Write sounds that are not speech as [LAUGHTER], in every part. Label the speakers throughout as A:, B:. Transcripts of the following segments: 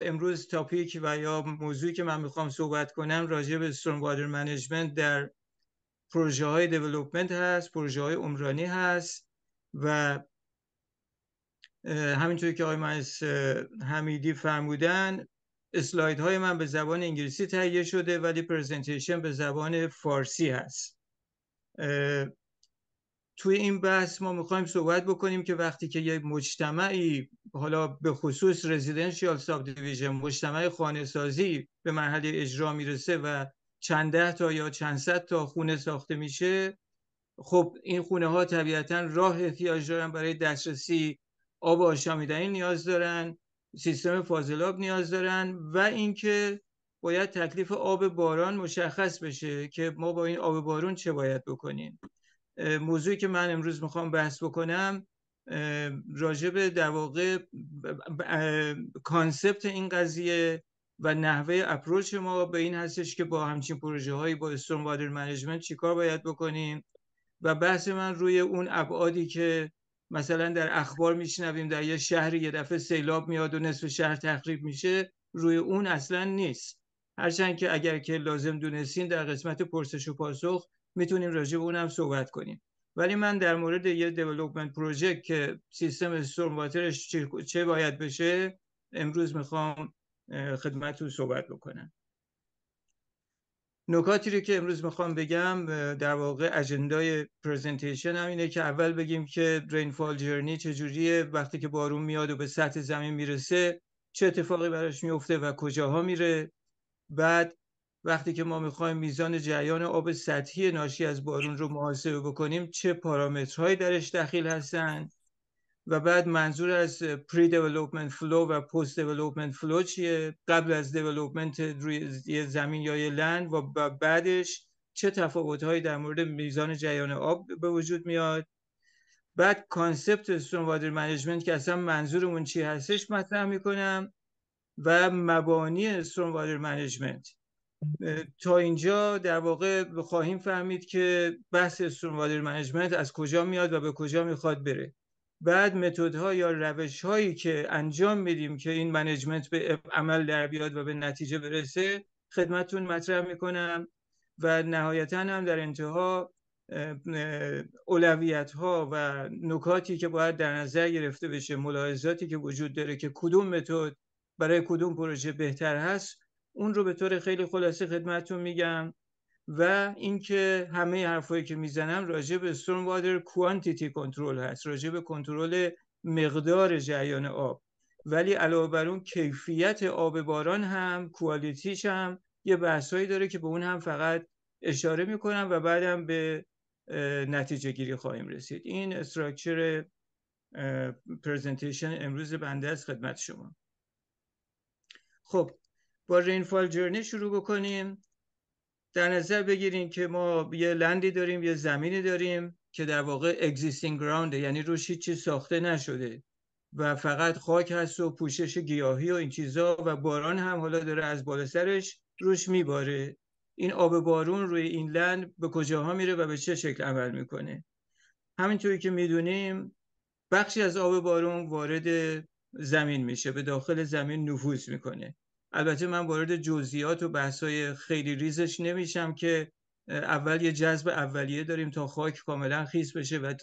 A: امروز تاپیک و یا موضوعی که من میخوام صحبت کنم راجع به استرونگ وادر منیجمنت در پروژه های دیولوپمنت هست پروژه های عمرانی هست و همینطور که آقای مهندس حمیدی فرمودن اسلاید های من به زبان انگلیسی تهیه شده ولی پرزنتیشن به زبان فارسی هست توی این بحث ما میخوایم صحبت بکنیم که وقتی که یک مجتمعی حالا به خصوص رزیدنشیال ساب دیویژن مجتمع خانه سازی به مرحله اجرا میرسه و چند ده تا یا چند صد تا خونه ساخته میشه خب این خونه ها طبیعتا راه احتیاج دارن برای دسترسی آب آشامیدنی نیاز دارن سیستم فاضلاب نیاز دارن و اینکه باید تکلیف آب باران مشخص بشه که ما با این آب بارون چه باید بکنیم موضوعی که من امروز میخوام بحث بکنم راجب در واقع کانسپت این قضیه و نحوه اپروچ ما به این هستش که با همچین پروژه هایی با استرون وادر منیجمنت چیکار باید بکنیم و بحث من روی اون ابعادی که مثلا در اخبار میشنویم در یه شهر یه دفعه سیلاب میاد و نصف شهر تخریب میشه روی اون اصلا نیست هرچند که اگر که لازم دونستین در قسمت پرسش و پاسخ میتونیم راجع به اونم صحبت کنیم ولی من در مورد یه دیولوپمنت پروژه که سیستم استورم چه باید بشه امروز میخوام خدمتتون صحبت بکنم نکاتی رو که امروز میخوام بگم در واقع اجندای پریزنتیشن هم اینه که اول بگیم که رینفال جرنی چجوریه وقتی که بارون میاد و به سطح زمین میرسه چه اتفاقی براش میفته و کجاها میره بعد وقتی که ما میخوایم میزان جریان آب سطحی ناشی از بارون رو محاسبه بکنیم چه پارامترهایی درش دخیل هستند و بعد منظور از پری development فلو و پست development فلو چیه قبل از development روی زمین یا یه لند و بعدش چه هایی در مورد میزان جریان آب به وجود میاد بعد کانسپت استون وادر منیجمنت که اصلا منظورمون چی هستش مطرح میکنم و مبانی استون وادر منیجمنت تا اینجا در واقع خواهیم فهمید که بحث استرونوادر منجمنت از کجا میاد و به کجا میخواد بره بعد متدها ها یا روش هایی که انجام میدیم که این منجمنت به عمل در بیاد و به نتیجه برسه خدمتون مطرح میکنم و نهایتا هم در انتها اولویت ها و نکاتی که باید در نظر گرفته بشه ملاحظاتی که وجود داره که کدوم متد برای کدوم پروژه بهتر هست اون رو به طور خیلی خلاصه خدمتتون میگم و اینکه همه حرفایی که میزنم راجع به استورم وادر کوانتیتی کنترل هست راجع به کنترل مقدار جریان آب ولی علاوه بر اون کیفیت آب باران هم کوالیتیش هم یه بحثایی داره که به اون هم فقط اشاره میکنم و بعدم به نتیجه گیری خواهیم رسید این استراکچر پرزنتیشن امروز بنده از خدمت شما خب با رینفال جرنی شروع بکنیم در نظر بگیریم که ما یه لندی داریم یه زمینی داریم که در واقع اگزیستینگ گراونده یعنی روشی هیچ ساخته نشده و فقط خاک هست و پوشش گیاهی و این چیزا و باران هم حالا داره از بالا سرش روش میباره این آب بارون روی این لند به کجاها میره و به چه شکل عمل میکنه همینطوری که میدونیم بخشی از آب بارون وارد زمین میشه به داخل زمین نفوذ میکنه البته من وارد جزئیات و بحثای خیلی ریزش نمیشم که اول یه جذب اولیه داریم تا خاک کاملا خیس بشه و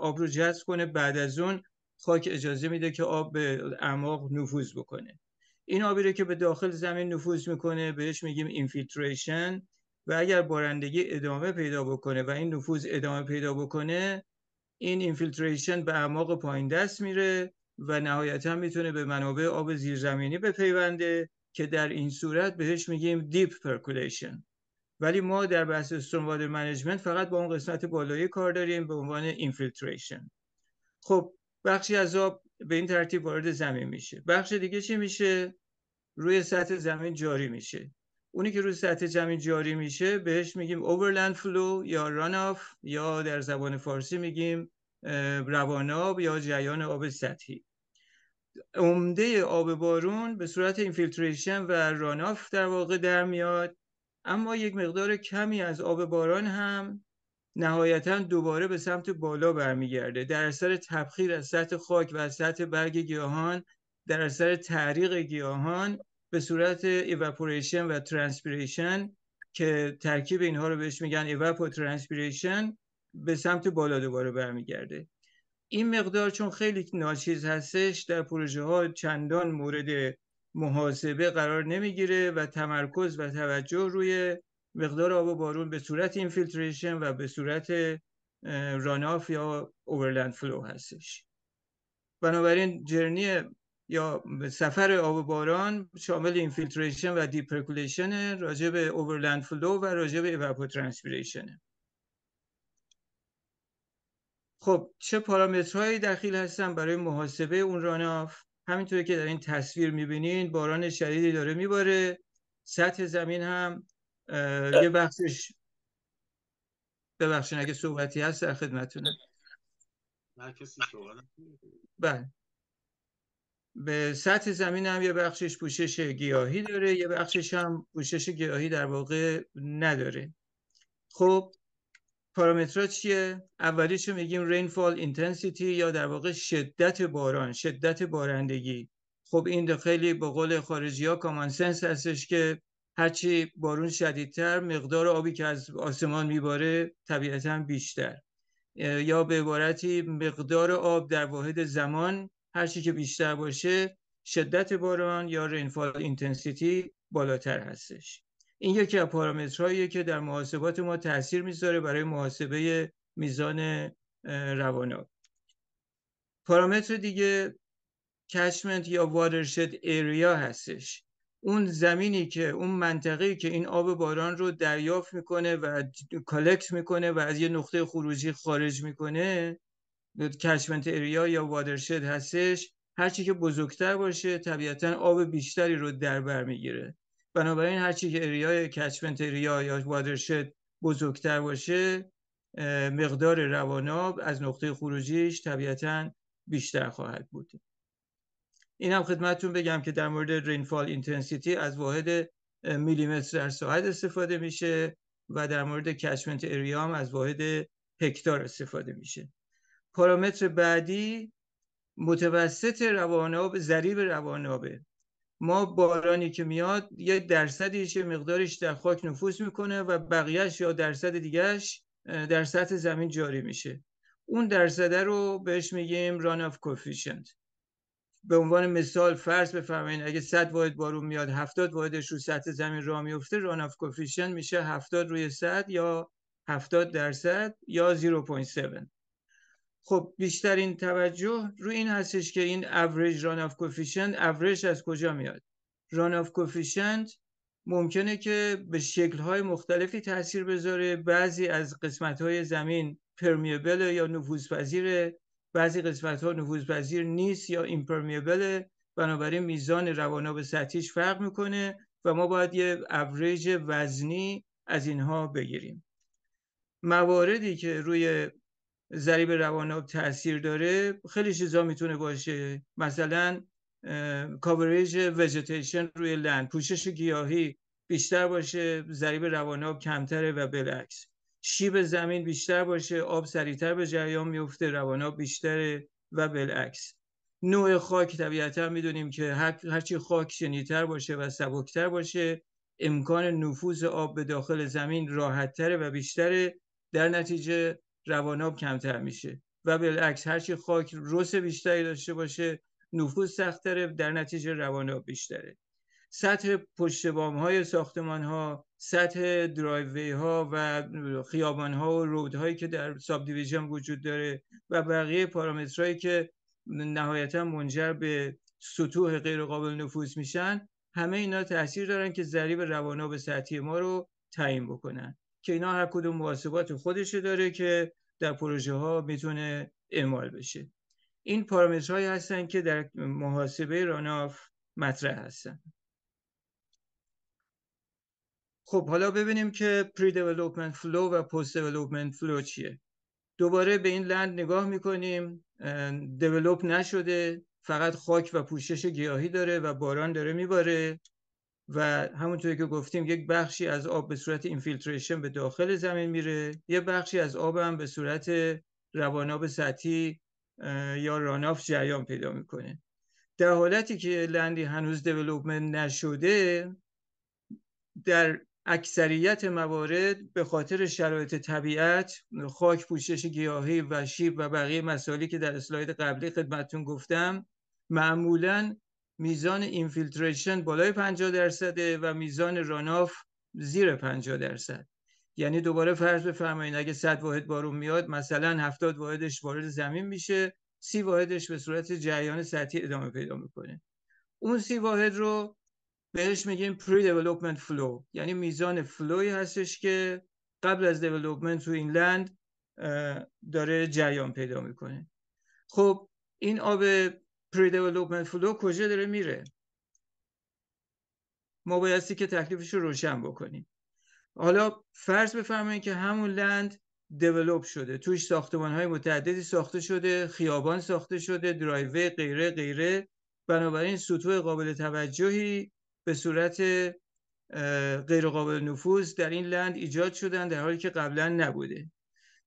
A: آب رو جذب کنه بعد از اون خاک اجازه میده که آب به اعماق نفوذ بکنه این آبی رو که به داخل زمین نفوذ میکنه بهش میگیم اینفیلتریشن و اگر بارندگی ادامه پیدا بکنه و این نفوذ ادامه پیدا بکنه این اینفیلتریشن به اعماق پایین دست میره و نهایتا میتونه به منابع آب زیرزمینی بپیونده که در این صورت بهش میگیم دیپ پرکولیشن ولی ما در بحث وادر منیجمنت فقط با اون قسمت بالایی کار داریم به عنوان اینفیلتریشن خب بخشی از آب به این ترتیب وارد زمین میشه بخش دیگه چی میشه روی سطح زمین جاری میشه اونی که روی سطح زمین جاری میشه بهش میگیم اوورلند فلو یا ران آف یا در زبان فارسی میگیم روان یا جریان آب سطحی عمده آب بارون به صورت اینفیلتریشن و راناف در واقع در میاد اما یک مقدار کمی از آب باران هم نهایتا دوباره به سمت بالا برمیگرده در اثر تبخیر از سطح خاک و از سطح برگ گیاهان در اثر تعریق گیاهان به صورت ایواپوریشن و ترانسپیریشن که ترکیب اینها رو بهش میگن ایواپو ترانسپیریشن به سمت بالا دوباره برمیگرده این مقدار چون خیلی ناچیز هستش در پروژه ها چندان مورد محاسبه قرار نمیگیره و تمرکز و توجه روی مقدار آب و بارون به صورت اینفیلتریشن و به صورت راناف یا اوورلند فلو هستش بنابراین جرنی یا سفر آب و باران شامل اینفیلتریشن و دیپرکولیشن راجع به اوورلند فلو و راجع به خب چه پارامترهایی دخیل هستن برای محاسبه اون راناف همینطور که در این تصویر میبینین باران شدیدی داره میباره سطح زمین هم یه بخشش ببخشین اگه صحبتی هست در خدمتونه بله به سطح زمین هم یه بخشش پوشش گیاهی داره یه بخشش هم پوشش گیاهی در واقع نداره خب پارامترها چیه اولیش رو میگیم رینفال اینتنسیتی یا در واقع شدت باران شدت بارندگی خب این خیلی به قول خارجی ها کامان سنس هستش که هرچی بارون شدیدتر مقدار آبی که از آسمان میباره طبیعتا بیشتر یا به عبارتی مقدار آب در واحد زمان هرچی که بیشتر باشه شدت باران یا رینفال اینتنسیتی بالاتر هستش این یکی از پارامترهاییه که در محاسبات ما تاثیر میذاره برای محاسبه میزان رواناب پارامتر دیگه کشمنت یا وادرشد ایریا هستش اون زمینی که اون منطقه‌ای که این آب باران رو دریافت میکنه و کالکت میکنه و از یه نقطه خروجی خارج میکنه کشمنت ایریا یا وادرشد هستش هرچی که بزرگتر باشه طبیعتا آب بیشتری رو در بر میگیره بنابراین هرچی که اریای کچمنت ریا یا وادرشد بزرگتر باشه مقدار رواناب از نقطه خروجیش طبیعتا بیشتر خواهد بود این هم خدمتون بگم که در مورد رینفال اینتنسیتی از واحد میلیمتر در ساعت استفاده میشه و در مورد کچمنت هم از واحد هکتار استفاده میشه پارامتر بعدی متوسط رواناب ضریب روانابه ما بارانی که میاد یه درصدیش یه مقدارش در خاک نفوذ میکنه و بقیهش یا درصد دیگهش در سطح زمین جاری میشه اون درصده رو بهش میگیم ران آف کوفیشنت به عنوان مثال فرض بفرمایید اگه 100 واحد بارون میاد 70 واحدش رو سطح زمین را میفته ران آف کوفیشنت میشه 70 روی 100 یا 70 درصد یا 0.7 خب بیشترین توجه روی این هستش که این average ران of coefficient average از کجا میاد ران coefficient ممکنه که به شکل‌های مختلفی تاثیر بذاره بعضی از قسمت‌های زمین پرمیبل یا نفوذپذیر بعضی قسمت ها نفوذپذیر نیست یا ایمپرمیبل بنابراین میزان رواناب سطحیش فرق میکنه و ما باید یه اوریج وزنی از اینها بگیریم مواردی که روی ضریب رواناب تاثیر داره خیلی چیزا میتونه باشه مثلا کاوریج، ویژیتیشن روی لند پوشش گیاهی بیشتر باشه ضریب رواناب کمتره و بالعکس شیب زمین بیشتر باشه آب سریعتر به جریان میفته رواناب بیشتره و بالعکس نوع خاک طبیعتا میدونیم که هرچی خاک شنیتر باشه و سبکتر باشه امکان نفوذ آب به داخل زمین راحتتره و بیشتره در نتیجه رواناب کمتر میشه و بالعکس هرچی خاک رس بیشتری داشته باشه نفوذ سختره در نتیجه رواناب بیشتره سطح پشت بام های ساختمان ها سطح درایوی ها و خیابان ها و رود هایی که در ساب دیویژن وجود داره و بقیه پارامترهایی که نهایتا منجر به سطوح غیر قابل نفوذ میشن همه اینا تاثیر دارن که ضریب رواناب سطحی ما رو تعیین بکنن که اینا هر کدوم محاسبات خودش داره که در پروژه ها میتونه اعمال بشه این پارامترهایی هستن که در محاسبه راناف مطرح هستن خب حالا ببینیم که پری development فلو و پست development فلو چیه دوباره به این لند نگاه میکنیم دیولوپ نشده فقط خاک و پوشش گیاهی داره و باران داره میباره و همونطوری که گفتیم یک بخشی از آب به صورت اینفیلتریشن به داخل زمین میره یه بخشی از آب هم به صورت رواناب سطحی یا راناف جریان پیدا میکنه در حالتی که لندی هنوز دیولوبمنت نشده در اکثریت موارد به خاطر شرایط طبیعت خاک پوشش گیاهی و شیب و بقیه مسائلی که در اسلاید قبلی خدمتون گفتم معمولا میزان اینفیلتریشن بالای 50 درصده و میزان راناف زیر 50 درصد یعنی دوباره فرض بفرمایید اگه 100 واحد بارون میاد مثلا 70 واحدش وارد زمین میشه 30 واحدش به صورت جریان سطحی ادامه پیدا میکنه اون 30 واحد رو بهش میگیم پری development فلو یعنی میزان فلوی هستش که قبل از development تو این لند داره جریان پیدا میکنه خب این آب پری فلو کجا داره میره ما بایستی که تکلیفش رو روشن بکنیم حالا فرض بفرمایید که همون لند دیولوب شده توش ساختمان های متعددی ساخته شده خیابان ساخته شده درایوه غیره غیره بنابراین سطوح قابل توجهی به صورت غیر قابل نفوذ در این لند ایجاد شدن در حالی که قبلا نبوده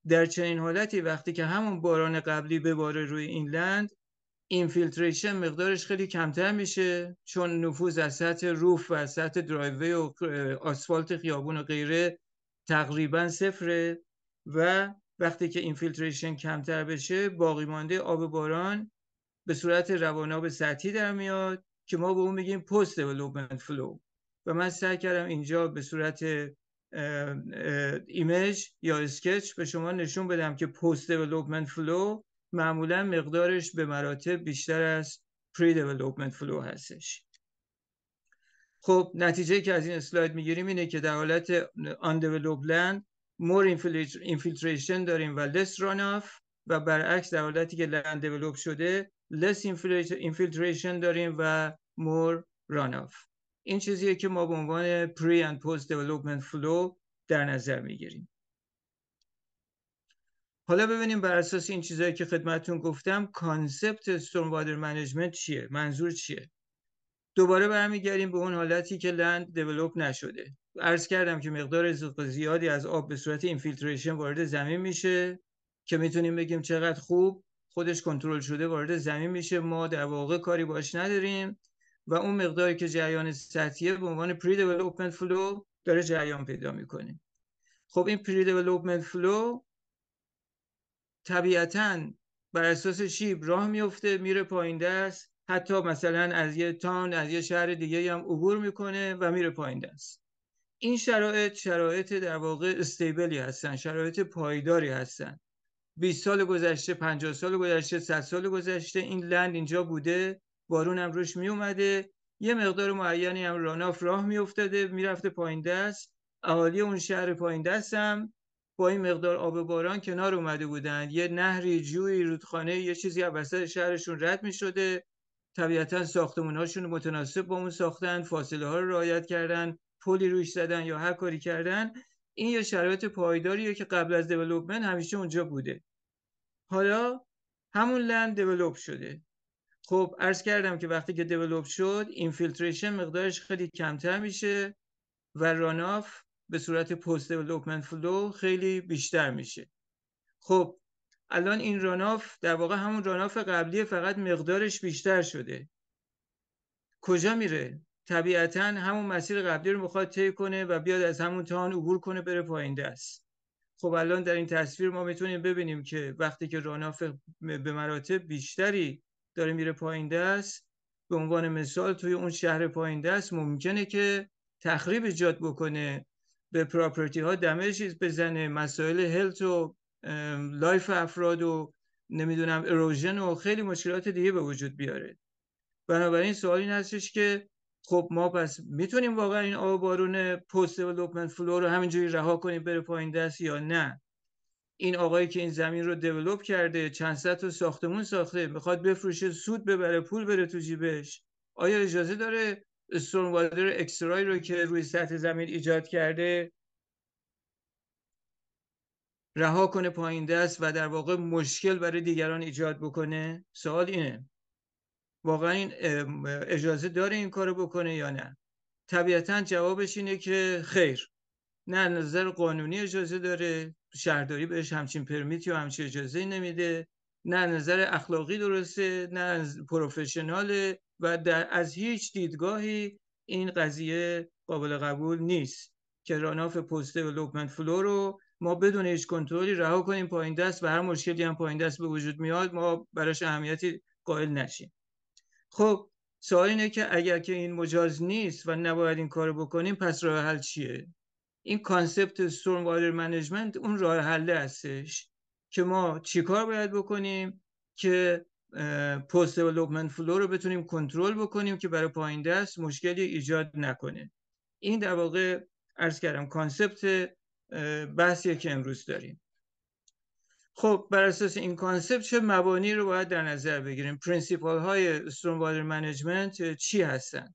A: در چنین حالتی وقتی که همون باران قبلی بباره روی این لند اینفیلتریشن مقدارش خیلی کمتر میشه چون نفوذ از سطح روف و سطح درایوی و آسفالت خیابون و غیره تقریبا صفره و وقتی که اینفیلتریشن کمتر بشه باقی مانده آب باران به صورت رواناب سطحی در میاد که ما به اون میگیم پست دیولپمنت فلو و من سعی کردم اینجا به صورت ایمیج یا اسکچ به شما نشون بدم که پست دیولپمنت فلو معمولا مقدارش به مراتب بیشتر از پری development فلو هستش خب نتیجه که از این اسلاید میگیریم اینه که در حالت آن لند مور اینفیلتریشن داریم و لس ران آف و برعکس در حالتی که لند دیولپ شده لس اینفیلتریشن داریم و مور ران این چیزیه که ما به عنوان پری اند پست development فلو در نظر میگیریم حالا ببینیم بر اساس این چیزهایی که خدمتون گفتم کانسپت استورم وادر منیجمنت چیه منظور چیه دوباره برمیگردیم به اون حالتی که لند دیولپ نشده عرض کردم که مقدار زیادی از آب به صورت اینفیلتریشن وارد زمین میشه که میتونیم بگیم چقدر خوب خودش کنترل شده وارد زمین میشه ما در واقع کاری باش نداریم و اون مقداری که جریان سطحیه به عنوان پری دیولوپمنت فلو داره جریان پیدا میکنه خب این پری دیولپمنت فلو طبیعتا بر اساس شیب راه میفته میره پایین دست حتی مثلا از یه تان از یه شهر دیگه هم عبور میکنه و میره پایین دست این شرایط شرایط در واقع استیبلی هستن شرایط پایداری هستن 20 سال گذشته 50 سال گذشته 100 سال گذشته این لند اینجا بوده بارون هم روش میومده یه مقدار معینی هم راناف راه میافتاده میرفته پایین دست اهالی اون شهر پایین دست هم با این مقدار آب باران کنار اومده بودند یه نهری جویی رودخانه یه چیزی از وسط شهرشون رد می شده طبیعتا ساختمون هاشون متناسب با اون ساختن فاصله ها رو رعایت کردن پلی روش زدن یا هر کاری کردن این یه شرایط پایداریه که قبل از دیولپمنت همیشه اونجا بوده حالا همون لند دیولپ شده خب عرض کردم که وقتی که دیولپ شد اینفیلتریشن مقدارش خیلی کمتر میشه و راناف به صورت پست دیولپمنت فلو خیلی بیشتر میشه خب الان این راناف در واقع همون راناف قبلی فقط مقدارش بیشتر شده کجا میره طبیعتا همون مسیر قبلی رو میخواد طی کنه و بیاد از همون تان عبور کنه بره پایین دست خب الان در این تصویر ما میتونیم ببینیم که وقتی که راناف به مراتب بیشتری داره میره پایین دست به عنوان مثال توی اون شهر پایین دست ممکنه که تخریب ایجاد بکنه به پراپرتی ها چیز بزنه مسائل هلت و لایف افراد و نمیدونم اروژن و خیلی مشکلات دیگه به وجود بیاره بنابراین سوال این هستش که خب ما پس میتونیم واقعا این آب بارون پست دیولپمنت فلو رو همینجوری رها کنیم بره پایین دست یا نه این آقایی که این زمین رو دیولپ کرده چند صد تا ساختمون ساخته میخواد بفروشه سود ببره پول بره تو جیبش آیا اجازه داره استورم وادر رو که روی سطح زمین ایجاد کرده رها کنه پایین دست و در واقع مشکل برای دیگران ایجاد بکنه سوال اینه واقعا این اجازه داره این کارو بکنه یا نه طبیعتا جوابش اینه که خیر نه نظر قانونی اجازه داره شهرداری بهش همچین پرمیتی یا همچین اجازه نمیده نه نظر اخلاقی درسته نه پروفشناله و در از هیچ دیدگاهی این قضیه قابل قبول نیست که راناف پوسته و لوکمنت فلو رو ما بدون هیچ کنترلی رها کنیم پایین دست و هر مشکلی هم پایین دست به وجود میاد ما براش اهمیتی قائل نشیم خب سوال اینه که اگر که این مجاز نیست و نباید این کارو بکنیم پس راه حل چیه این کانسپت استورم وادر منیجمنت اون راه حل هستش که ما چیکار باید بکنیم که پست دیولپمنت فلو رو بتونیم کنترل بکنیم که برای پایین دست مشکلی ایجاد نکنه این در واقع عرض کردم کانسپت بحثیه که امروز داریم خب بر اساس این کانسپت چه مبانی رو باید در نظر بگیریم پرینسیپال های استرون وادر منیجمنت چی هستن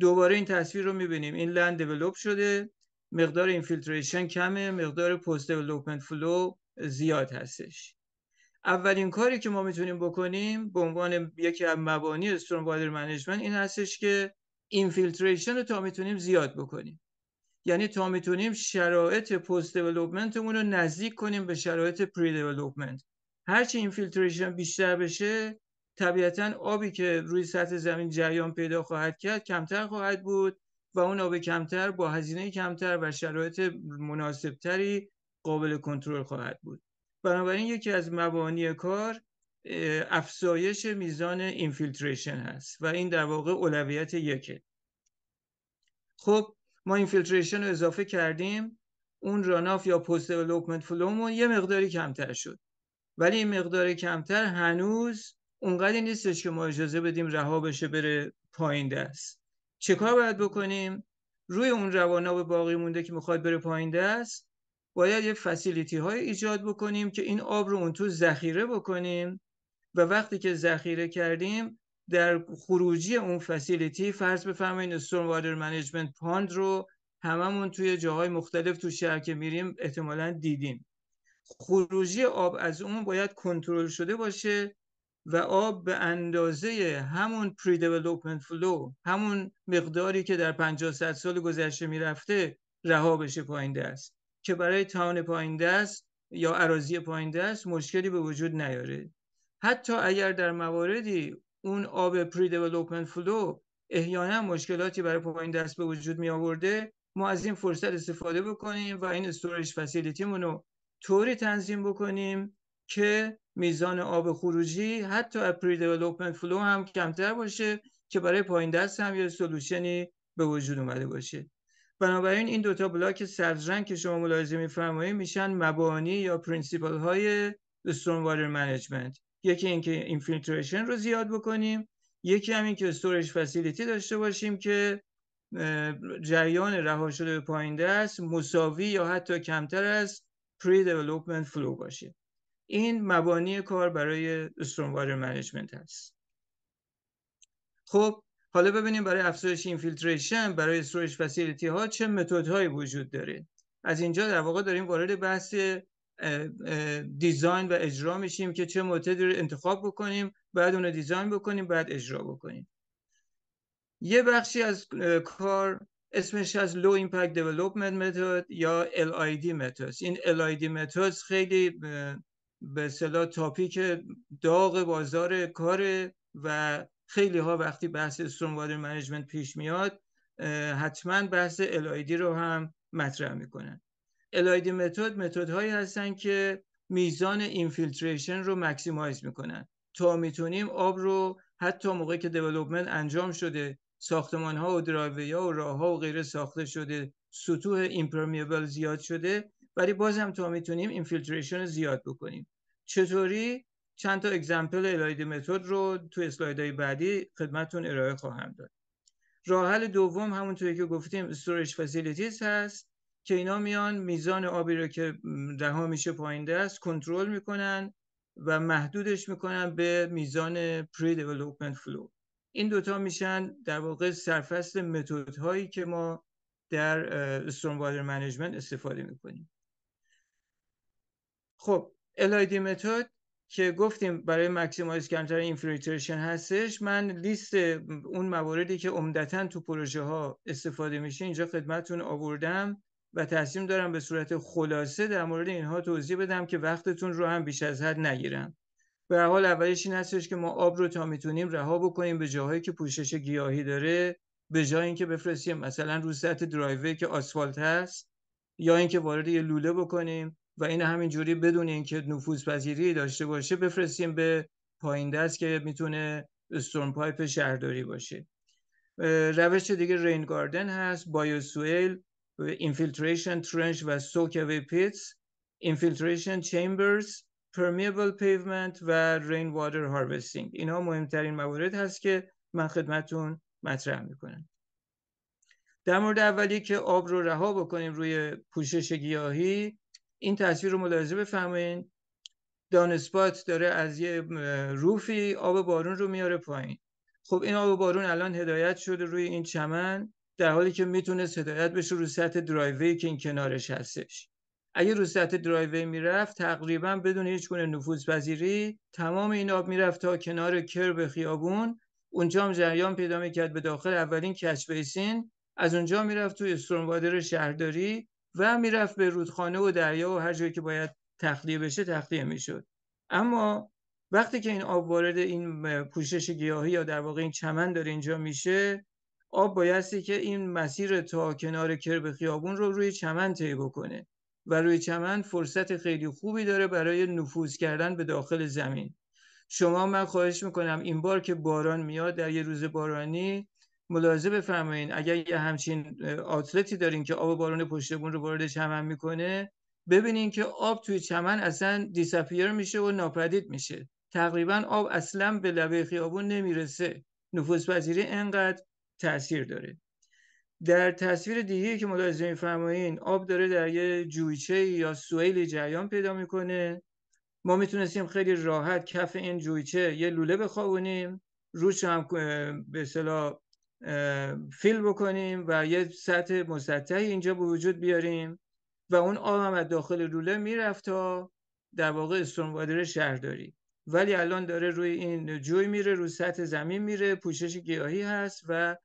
A: دوباره این تصویر رو میبینیم این لند دیولپ شده مقدار اینفیلتریشن کمه مقدار پست دیولپمنت فلو زیاد هستش اولین کاری که ما میتونیم بکنیم به عنوان یکی از مبانی استورم وادر منیجمنت این هستش که اینفیلتریشن رو تا میتونیم زیاد بکنیم یعنی تا میتونیم شرایط پست دیولپمنت رو نزدیک کنیم به شرایط پری دیولپمنت هرچی اینفیلتریشن بیشتر بشه طبیعتا آبی که روی سطح زمین جریان پیدا خواهد کرد کمتر خواهد بود و اون آب کمتر با هزینه کمتر و شرایط مناسبتری قابل کنترل خواهد بود بنابراین یکی از مبانی کار افزایش میزان اینفیلتریشن هست و این در واقع اولویت یکه خب ما اینفیلتریشن رو اضافه کردیم اون راناف یا پست دیولپمنت فلومون یه مقداری کمتر شد ولی این مقدار کمتر هنوز اونقدر نیستش که ما اجازه بدیم رها بشه بره پایین دست چه کار باید بکنیم روی اون رواناب باقی مونده که میخواد بره پایین دست باید یه فسیلیتی های ایجاد بکنیم که این آب رو اون تو ذخیره بکنیم و وقتی که ذخیره کردیم در خروجی اون فسیلیتی فرض بفرمایید استورم وادر منیجمنت پاند رو هممون توی جاهای مختلف تو شهر که میریم احتمالا دیدیم خروجی آب از اون باید کنترل شده باشه و آب به اندازه همون پری دیولپمنت فلو همون مقداری که در 50 سال گذشته میرفته رها بشه پایین دست که برای تاون پایین دست یا عراضی پایین دست مشکلی به وجود نیاره حتی اگر در مواردی اون آب پری دیولوپن فلو احیانا مشکلاتی برای پایین دست به وجود می آورده ما از این فرصت استفاده بکنیم و این استوریج فسیلیتیمون رو طوری تنظیم بکنیم که میزان آب خروجی حتی از پری دیولوپن فلو هم کمتر باشه که برای پایین دست هم یه سلوشنی به وجود اومده باشه بنابراین این دوتا بلاک سبز که شما ملاحظه میفرمایید میشن مبانی یا پرینسیپل های استورم واتر منیجمنت یکی اینکه اینفیلتریشن رو زیاد بکنیم یکی هم اینکه استورج فسیلیتی داشته باشیم که جریان رها شده به پایین دست مساوی یا حتی کمتر از پری development فلو باشه این مبانی کار برای استورم واتر منیجمنت هست خب حالا ببینیم برای افزایش اینفیلتریشن برای استوریج فسیلیتی ها چه هایی وجود داره از اینجا در واقع داریم وارد بحث دیزاین و اجرا میشیم که چه متدی رو انتخاب بکنیم بعد اون رو دیزاین بکنیم بعد اجرا بکنیم یه بخشی از کار اسمش از Low Impact Development Method یا LID متد این LID Methods خیلی به صلاح تاپیک داغ بازار کار و خیلی ها وقتی بحث استورم وادر منیجمنت پیش میاد حتما بحث الایدی رو هم مطرح میکنن الایدی متد متد هایی هستن که میزان اینفیلتریشن رو مکسیمایز میکنن تا میتونیم آب رو حتی موقعی که دیولوپمنت انجام شده ساختمان ها و درایوی ها و راه ها و غیره ساخته شده سطوح ایمپرمیبل زیاد شده ولی باز هم تا میتونیم اینفیلتریشن زیاد بکنیم چطوری چند تا اگزمپل الایده متد رو تو اسلایدهای بعدی خدمتتون ارائه خواهم داد راه دوم همونطوری که گفتیم استوریج فسیلیتیز هست که اینا میان میزان آبی رو که رها میشه پایین دست کنترل میکنن و محدودش میکنن به میزان پری development فلو این دوتا میشن در واقع سرفست متد هایی که ما در استرون وادر منیجمنت استفاده میکنیم خب الایدی متد که گفتیم برای مکسیمایز کمتر اینفیلتریشن هستش من لیست اون مواردی که عمدتا تو پروژه ها استفاده میشه اینجا خدمتون آوردم و تصمیم دارم به صورت خلاصه در مورد اینها توضیح بدم که وقتتون رو هم بیش از حد نگیرم به حال اولش این هستش که ما آب رو تا میتونیم رها بکنیم به جاهایی که پوشش گیاهی داره به جای اینکه بفرستیم مثلا رو سطح که آسفالت هست یا اینکه وارد یه لوله بکنیم و این جوری بدون اینکه نفوذ پذیری داشته باشه بفرستیم به پایین دست که میتونه استورم پایپ شهرداری باشه روش دیگه رین گاردن هست سویل اینفیلتریشن ترنش و اوی پیتس اینفیلتریشن چیمبرز پرمیبل پیومنت و رین واتر هاروستینگ اینا مهمترین موارد هست که من خدمتون مطرح میکنم در مورد اولی که آب رو رها بکنیم روی پوشش گیاهی این تصویر رو ملاحظه بفهمین دانسپات داره از یه روفی آب بارون رو میاره پایین خب این آب بارون الان هدایت شده روی این چمن در حالی که میتونست هدایت بشه رو سطح درایوی که این کنارش هستش اگه رو سطح درایوی میرفت تقریبا بدون هیچ گونه نفوذ پذیری تمام این آب میرفت تا کنار کرب خیابون اونجا هم جریان پیدا میکرد به داخل اولین کچ بیسین از اونجا میرفت توی شهرداری و میرفت به رودخانه و دریا و هر جایی که باید تخلیه بشه تخلیه میشد اما وقتی که این آب وارد این پوشش گیاهی یا در واقع این چمن داره اینجا میشه آب بایستی که این مسیر تا کنار کرب خیابون رو روی چمن طی بکنه و روی چمن فرصت خیلی خوبی داره برای نفوذ کردن به داخل زمین شما من خواهش میکنم این بار که باران میاد در یه روز بارانی ملاحظه بفرمایین اگر یه همچین آتلتی دارین که آب بارون پشت رو وارد چمن میکنه ببینین که آب توی چمن اصلا دیسپیر میشه و ناپدید میشه تقریبا آب اصلا به لبه خیابون نمیرسه نفوذ پذیری انقدر تاثیر داره در تصویر دیگه که ملاحظه میفرمایین آب داره در یه جویچه یا سوئیل جریان پیدا میکنه ما میتونستیم خیلی راحت کف این جویچه یه لوله بخوابونیم روش هم به صلاح فیل بکنیم و یه سطح مسطحی اینجا به وجود بیاریم و اون آب هم از داخل لوله میرفت تا در واقع شهر شهرداری ولی الان داره روی این جوی میره روی سطح زمین میره پوشش گیاهی هست و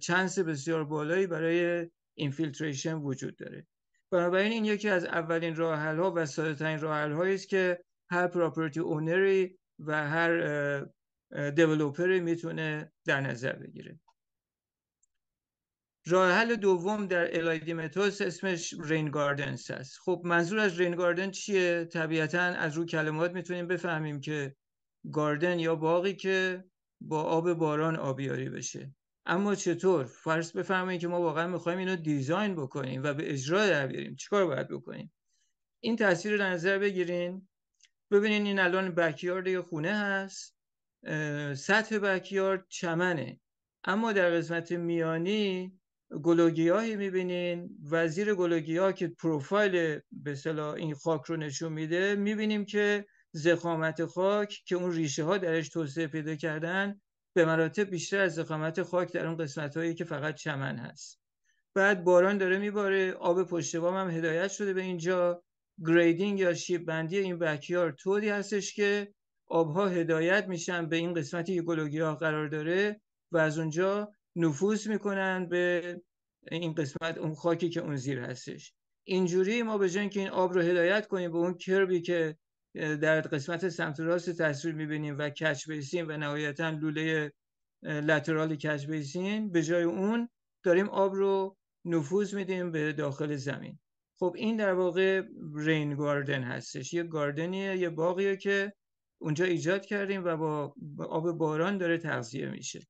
A: چانس بسیار بالایی برای اینفیلتریشن وجود داره بنابراین این یکی از اولین راه ها و ساده ترین است که هر پراپرتی اونری و هر دیولوپری میتونه در نظر بگیره راه حل دوم در متوس اسمش رین هست خب منظور از رین گاردن چیه طبیعتا از رو کلمات میتونیم بفهمیم که گاردن یا باقی که با آب باران آبیاری بشه اما چطور فرض بفهمیم که ما واقعا میخوایم اینو دیزاین بکنیم و به اجرا در بیاریم چیکار باید بکنیم این تصویر رو در نظر بگیرین ببینین این الان بکیارد یه خونه هست سطح بکیارد چمنه اما در قسمت میانی گلوگیاهی میبینین وزیر ها که پروفایل به این خاک رو نشون میده میبینیم که زخامت خاک که اون ریشه ها درش توسعه پیدا کردن به مراتب بیشتر از زخامت خاک در اون قسمت هایی که فقط چمن هست بعد باران داره میباره آب پشت بام هم هدایت شده به اینجا گریدینگ یا شیب بندی این بکیار طوری هستش که آبها هدایت میشن به این قسمتی که قرار داره و از اونجا نفوذ میکنن به این قسمت اون خاکی که اون زیر هستش اینجوری ما به جای که این آب رو هدایت کنیم به اون کربی که در قسمت سمت راست تصویر میبینیم و کچ بیسین و نهایتا لوله لترال کچ بیسین به جای اون داریم آب رو نفوذ میدیم به داخل زمین خب این در واقع رین گاردن هستش یه گاردنیه یه باقیه که اونجا ایجاد کردیم و با آب باران داره تغذیه میشه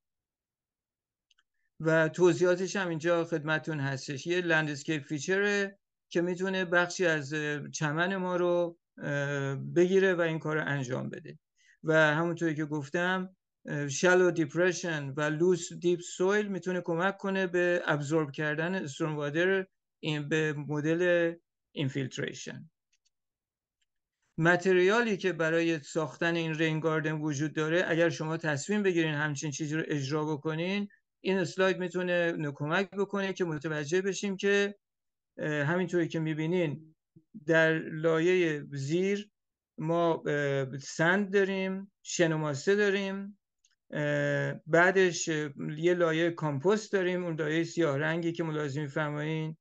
A: و توضیحاتش هم اینجا خدمتون هستش یه لندسکیپ فیچره که میتونه بخشی از چمن ما رو بگیره و این کار رو انجام بده و همونطوری که گفتم شلو دیپرشن و لوس دیپ سویل میتونه کمک کنه به ابزورب کردن استرون وادر این به مدل اینفیلتریشن متریالی که برای ساختن این رینگاردن وجود داره اگر شما تصمیم بگیرین همچین چیزی رو اجرا بکنین این اسلاید میتونه کمک بکنه که متوجه بشیم که همینطوری که میبینین در لایه زیر ما سند داریم شنوماسه داریم بعدش یه لایه کامپوست داریم اون لایه سیاه رنگی که ملاحظه میفرمایین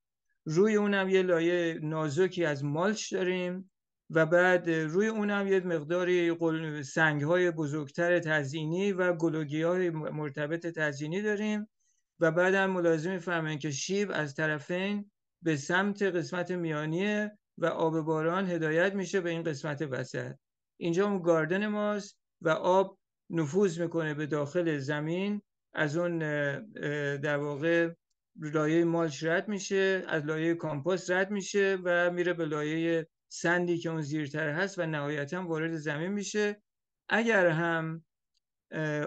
A: روی اونم یه لایه نازکی از مالچ داریم و بعد روی اونم یه مقداری سنگ های بزرگتر تزیینی و گلوگی های مرتبط تزیینی داریم و هم ملاحظه میفرمایید که شیب از طرفین به سمت قسمت میانیه و آب باران هدایت میشه به این قسمت وسط اینجا اون گاردن ماست و آب نفوذ میکنه به داخل زمین از اون در واقع لایه مالش رد میشه از لایه کامپوست رد میشه و میره به لایه سندی که اون زیرتر هست و نهایتا وارد زمین میشه اگر هم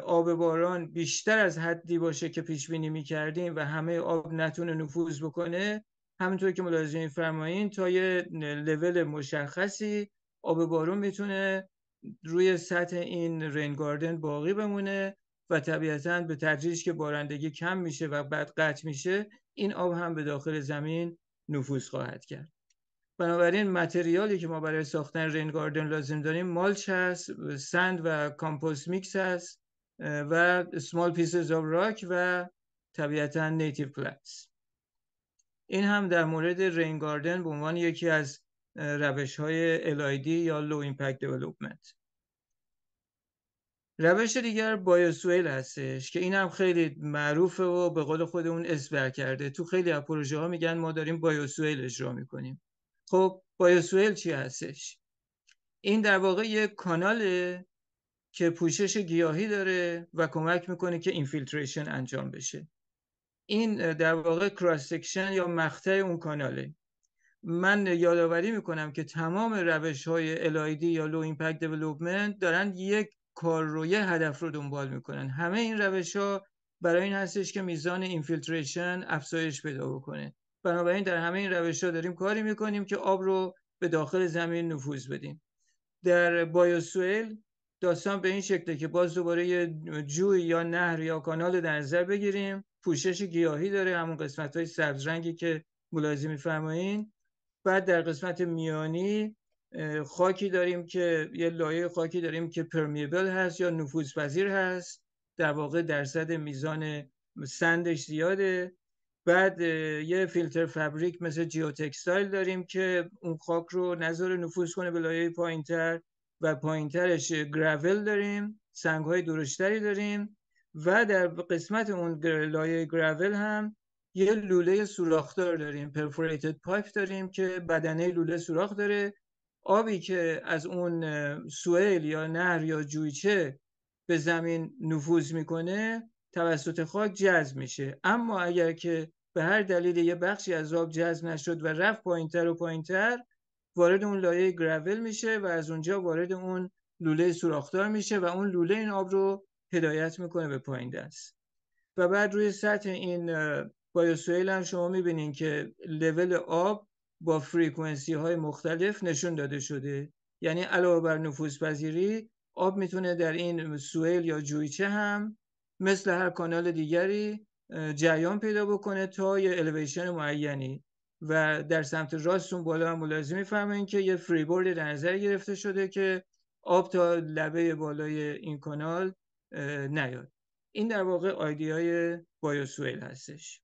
A: آب باران بیشتر از حدی باشه که پیش بینی میکردیم و همه آب نتونه نفوذ بکنه همونطور که ملاحظه فرمایین تا یه لول مشخصی آب بارون میتونه روی سطح این رین گاردن باقی بمونه و طبیعتا به تدریج که بارندگی کم میشه و بعد قطع میشه این آب هم به داخل زمین نفوذ خواهد کرد بنابراین متریالی که ما برای ساختن رین گاردن لازم داریم مالچ هست سند و کامپوست میکس هست و سمال پیسز آف راک و طبیعتا نیتیو پلانتس این هم در مورد رین گاردن به عنوان یکی از روش های LID یا لو ایمپکت development روش دیگر بایوسویل هستش که این هم خیلی معروفه و به قول خود اون اسبر کرده تو خیلی از پروژه ها میگن ما داریم بایوسویل اجرا میکنیم خب بایوسوئل چی هستش این در واقع یک کاناله که پوشش گیاهی داره و کمک میکنه که اینفیلتریشن انجام بشه این در واقع کراس یا مقطع اون کاناله من یادآوری میکنم که تمام روش های LID یا لو Impact Development دارن یک کار رو یه هدف رو دنبال میکنن همه این روش ها برای این هستش که میزان اینفیلتریشن افزایش پیدا بکنه بنابراین در همه این روش ها داریم کاری میکنیم که آب رو به داخل زمین نفوذ بدیم در بایوسوئل داستان به این شکله که باز دوباره یه جوی یا نهر یا کانال رو در نظر بگیریم پوشش گیاهی داره همون قسمت های سبز رنگی که ملاحظه میفرمایین بعد در قسمت میانی خاکی داریم که یه لایه خاکی داریم که پرمیبل هست یا نفوذپذیر هست در واقع درصد میزان سندش زیاده بعد یه فیلتر فبریک مثل جیو تکستایل داریم که اون خاک رو نظر نفوذ کنه به لایه پایینتر و پایینترش گرول داریم سنگ های درشتری داریم و در قسمت اون لایه گرول هم یه لوله سوراخدار داریم پرفوریتد پایپ داریم که بدنه لوله سوراخ داره آبی که از اون سوئیل یا نهر یا جویچه به زمین نفوذ میکنه توسط خاک جذب میشه اما اگر که به هر دلیل یه بخشی از آب جذب نشد و رفت پایینتر و پایینتر وارد اون لایه گرول میشه و از اونجا وارد اون لوله سوراخدار میشه و اون لوله این آب رو هدایت میکنه به پایین دست و بعد روی سطح این بایوسویل هم شما میبینین که لول آب با فریکونسی های مختلف نشون داده شده یعنی علاوه بر نفوس پذیری آب میتونه در این سوئیل یا جویچه هم مثل هر کانال دیگری جریان پیدا بکنه تا یه الیویشن معینی و در سمت راستون بالا هم ملاحظه میفرمایید که یه فری در نظر گرفته شده که آب تا لبه بالای این کانال نیاد این در واقع آیدیای بایوسوئل هستش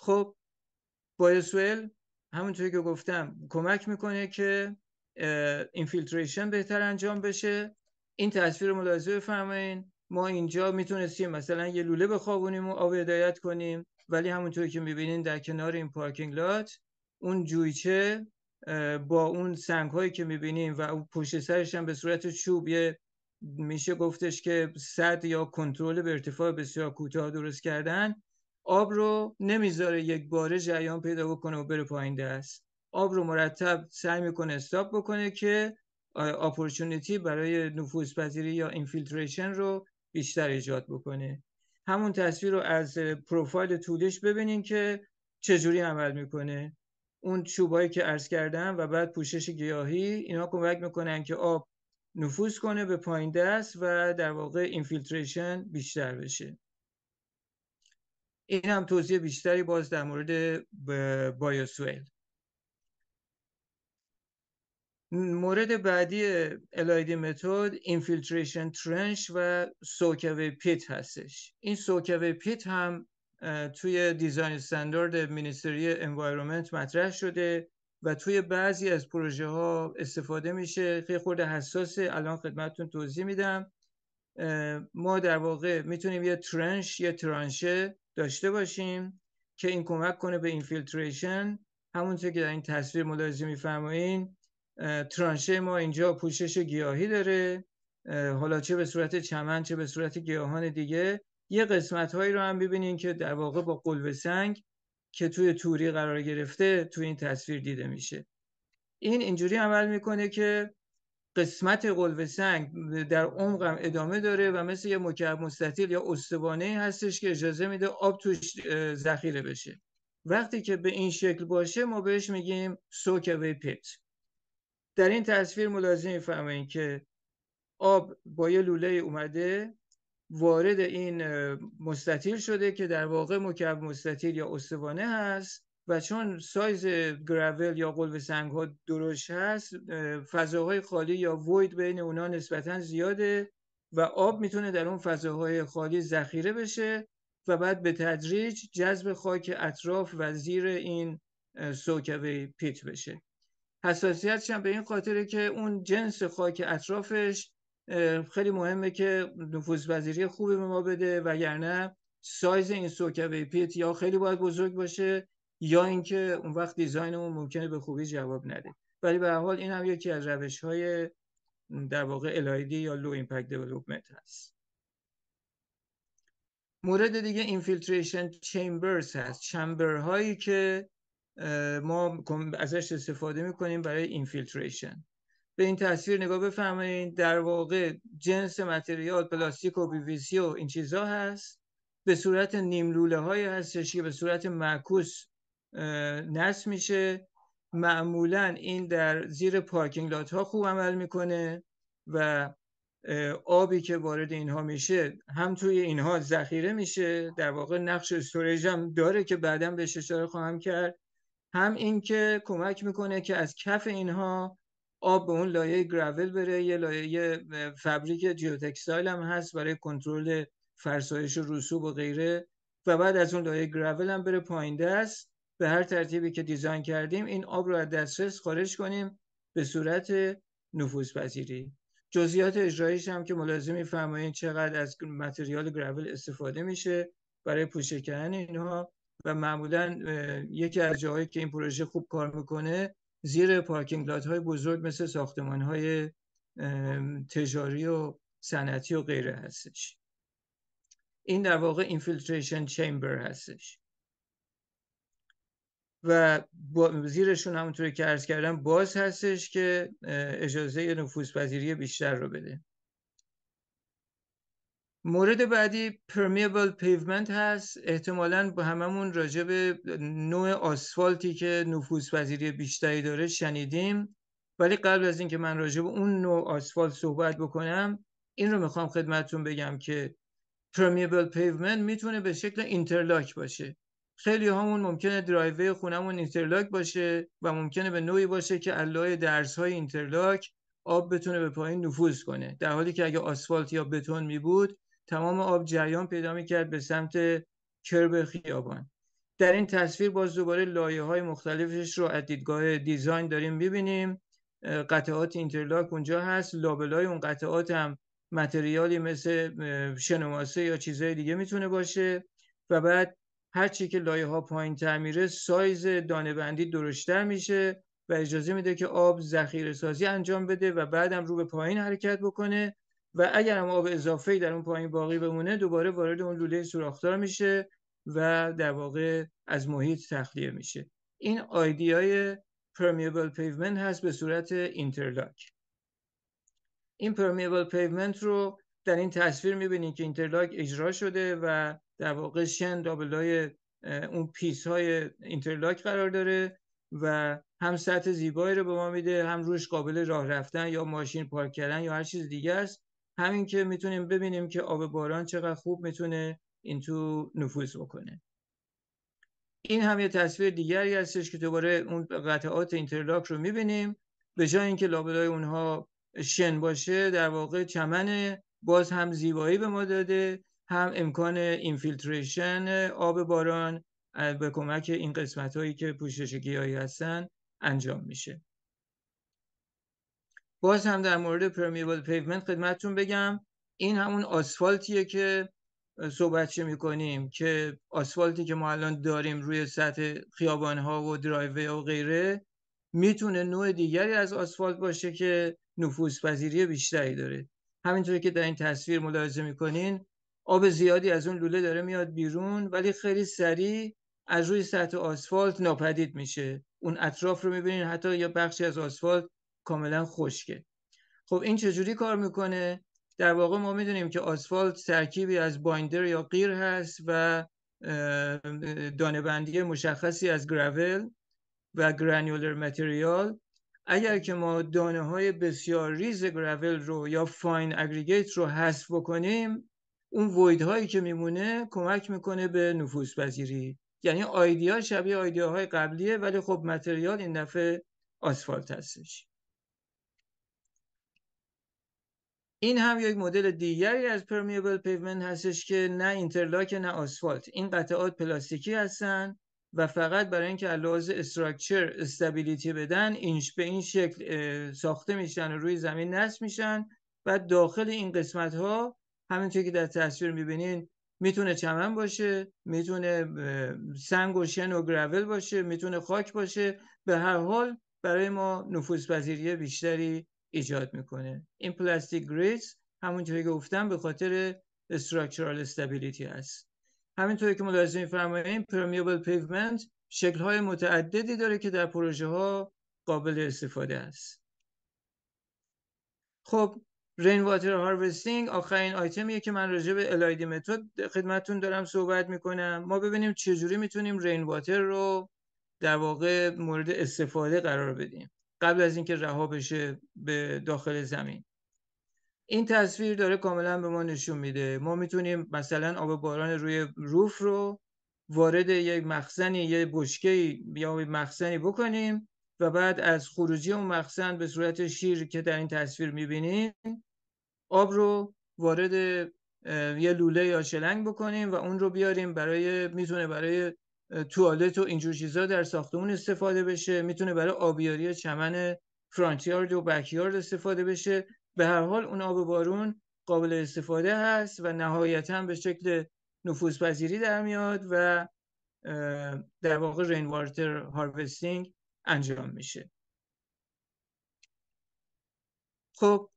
A: خب بایوسوئل همونطوری که گفتم کمک میکنه که اینفیلتریشن بهتر انجام بشه این تصویر ملاحظه بفرمایید ما اینجا میتونستیم مثلا یه لوله بخوابونیم و آب هدایت کنیم ولی همونطور که میبینین در کنار این پارکینگ لات اون جویچه با اون سنگ هایی که میبینیم و اون پشت سرش هم به صورت چوب میشه گفتش که صد یا کنترل به ارتفاع بسیار کوتاه درست کردن آب رو نمیذاره یک باره جریان پیدا بکنه و بره پایین دست آب رو مرتب سعی میکنه استاپ بکنه که اپورچونیتی برای نفوذپذیری یا اینفیلتریشن رو بیشتر ایجاد بکنه همون تصویر رو از پروفایل طولش ببینین که چجوری عمل میکنه اون چوبایی که عرض کردم و بعد پوشش گیاهی اینا کمک میکنن که آب نفوذ کنه به پایین دست و در واقع اینفیلتریشن بیشتر بشه این هم توضیح بیشتری باز در مورد بایوسوئل مورد بعدی الایدی متد اینفیلتریشن ترنش و سوکوی پیت هستش این سوکوی پیت هم توی دیزاین استاندارد مینیستری انوایرومنت مطرح شده و توی بعضی از پروژه ها استفاده میشه خیلی خورده حساسه الان خدمتتون توضیح میدم ما در واقع میتونیم یه ترنش یه ترانشه داشته باشیم که این کمک کنه به اینفیلتریشن همونطور که در این تصویر ملاحظه میفرمایین ترانشه ما اینجا پوشش گیاهی داره حالا چه به صورت چمن چه به صورت گیاهان دیگه یه قسمت هایی رو هم ببینین که در واقع با قلوه سنگ که توی توری قرار گرفته توی این تصویر دیده میشه این اینجوری عمل میکنه که قسمت قلوه سنگ در هم ادامه داره و مثل یه مکعب مستطیل یا استوانه هستش که اجازه میده آب توش ذخیره بشه وقتی که به این شکل باشه ما بهش میگیم سوکوی پیت. در این تصویر ملاحظه میفرمایید که آب با یه لوله اومده وارد این مستطیل شده که در واقع مکعب مستطیل یا استوانه هست و چون سایز گراول یا قلب سنگ ها درشت هست فضاهای خالی یا وید بین اونا نسبتا زیاده و آب میتونه در اون فضاهای خالی ذخیره بشه و بعد به تدریج جذب خاک اطراف و زیر این سوکوی پیت بشه حساسیتش هم به این خاطره که اون جنس خاک اطرافش خیلی مهمه که نفوذپذیری خوبی به ما بده وگرنه سایز این سوکبه پیت یا خیلی باید بزرگ باشه یا اینکه اون وقت دیزاینمون ممکنه به خوبی جواب نده ولی به حال این هم یکی از روش های در واقع الایدی یا لو ایمپکت دیولپمنت هست مورد دیگه اینفیلتریشن چیمبرز هست چمبر هایی که ما ازش استفاده میکنیم برای اینفیلتریشن به این تصویر نگاه بفرمایید در واقع جنس متریال پلاستیک و بیویسی و این چیزها هست به صورت نیملوله های هستش که به صورت معکوس نصب میشه معمولا این در زیر پارکینگ لات ها خوب عمل میکنه و آبی که وارد اینها میشه هم توی اینها ذخیره میشه در واقع نقش استوریج هم داره که بعدا به اشاره خواهم کرد هم اینکه کمک میکنه که از کف اینها آب به اون لایه گراول بره یه لایه فبریک جیوتکستایل هم هست برای کنترل فرسایش رسوب و غیره و بعد از اون لایه گراول هم بره پایین دست به هر ترتیبی که دیزاین کردیم این آب رو از دسترس خارج کنیم به صورت نفوذپذیری جزئیات اجرایش هم که ملاحظه میفرمایید چقدر از متریال گراول استفاده میشه برای کردن اینها و معمولا یکی از جاهایی که این پروژه خوب کار میکنه زیر پارکینگ لات های بزرگ مثل ساختمان های تجاری و صنعتی و غیره هستش این در واقع اینفیلتریشن چیمبر هستش و زیرشون همونطوری که ارز کردم باز هستش که اجازه نفوذپذیری بیشتر رو بده مورد بعدی پرمیبل پیومنت هست احتمالا با هممون راجع به نوع آسفالتی که نفوذپذیری بیشتری داره شنیدیم ولی قبل از اینکه من راجع به اون نوع آسفالت صحبت بکنم این رو میخوام خدمتتون بگم که پرمیبل پیومنت میتونه به شکل اینترلاک باشه خیلی همون ممکنه درایوی خونمون اینترلاک باشه و ممکنه به نوعی باشه که علای درس های اینترلاک آب بتونه به پایین نفوذ کنه در حالی که اگه آسفالت یا بتون می بود تمام آب جریان پیدا میکرد به سمت کرب خیابان در این تصویر باز دوباره لایه های مختلفش رو از دیدگاه دیزاین داریم میبینیم قطعات اینترلاک اونجا هست لابلای اون قطعات هم متریالی مثل شنماسه یا چیزهای دیگه میتونه باشه و بعد هرچی که لایه ها پایین تعمیره سایز دانه بندی درشتر میشه و اجازه میده که آب ذخیره سازی انجام بده و بعدم رو به پایین حرکت بکنه و اگر هم آب اضافه در اون پایین باقی بمونه دوباره وارد اون لوله سوراخدار میشه و در واقع از محیط تخلیه میشه این های پرمیبل پیومنت هست به صورت اینترلاک این پرمیبل پیومنت رو در این تصویر میبینید که اینترلاک اجرا شده و در واقع شن دابلای اون پیس های اینترلاک قرار داره و هم سطح زیبایی رو به ما میده هم روش قابل راه رفتن یا ماشین پارک کردن یا هر چیز دیگه است همین که میتونیم ببینیم که آب باران چقدر خوب میتونه این تو نفوذ بکنه این هم یه تصویر دیگری هستش که دوباره اون قطعات اینترلاک رو میبینیم به جای اینکه لابلای اونها شن باشه در واقع چمن باز هم زیبایی به ما داده هم امکان اینفیلتریشن آب باران به کمک این قسمت هایی که پوشش گیاهی هستن انجام میشه باز هم در مورد پرمیبل پیومنت خدمتتون بگم این همون آسفالتیه که صحبت میکنیم که آسفالتی که ما الان داریم روی سطح خیابان ها و درایوه و غیره میتونه نوع دیگری از آسفالت باشه که نفوذ پذیری بیشتری داره همینطور که در این تصویر ملاحظه میکنین آب زیادی از اون لوله داره میاد بیرون ولی خیلی سریع از روی سطح آسفالت ناپدید میشه اون اطراف رو میبینین حتی یا بخشی از آسفالت کاملا خشکه خب این چجوری کار میکنه در واقع ما میدونیم که آسفالت ترکیبی از بایندر یا قیر هست و بندی مشخصی از گراول و گرانیولر متریال اگر که ما دانه های بسیار ریز گراول رو یا فاین اگریگیت رو حذف بکنیم اون وید هایی که میمونه کمک میکنه به نفوذ یعنی آیدیا شبیه آیدیا های قبلیه ولی خب متریال این دفعه آسفالت هستش این هم یک مدل دیگری از پرمیبل پیومنت هستش که نه اینترلاک نه آسفالت این قطعات پلاستیکی هستن و فقط برای اینکه لحاظ استراکچر استابیلیتی بدن اینش به این شکل ساخته میشن و روی زمین نصب میشن و داخل این قسمت ها همینطور که در تصویر میبینین میتونه چمن باشه میتونه سنگ و شن و گراول باشه میتونه خاک باشه به هر حال برای ما نفوذپذیری بیشتری ایجاد میکنه این پلاستیک گریدز همونطوری که گفتم به خاطر استراکچورال استابیلیتی هست همینطوری که ملاحظه میفرمایید پرمیبل پیومنت شکل های متعددی داره که در پروژه ها قابل استفاده است خب رین واتر هاروستینگ آخرین آیتمیه که من راجع به الایدی متد خدمتتون دارم صحبت میکنم ما ببینیم چجوری میتونیم رین واتر رو در واقع مورد استفاده قرار بدیم قبل از اینکه رها بشه به داخل زمین این تصویر داره کاملا به ما نشون میده ما میتونیم مثلا آب باران روی روف رو وارد یک مخزنی یه بشکه یا مخزنی بکنیم و بعد از خروجی اون مخزن به صورت شیر که در این تصویر میبینیم آب رو وارد یه لوله یا شلنگ بکنیم و اون رو بیاریم برای میتونه برای توالت و اینجور چیزها در ساختمون استفاده بشه میتونه برای آبیاری چمن فرانتیارد و بکیارد استفاده بشه به هر حال اون آب بارون قابل استفاده هست و نهایتا به شکل نفوذپذیری پذیری در میاد و در واقع رین واتر هاروستینگ انجام میشه خب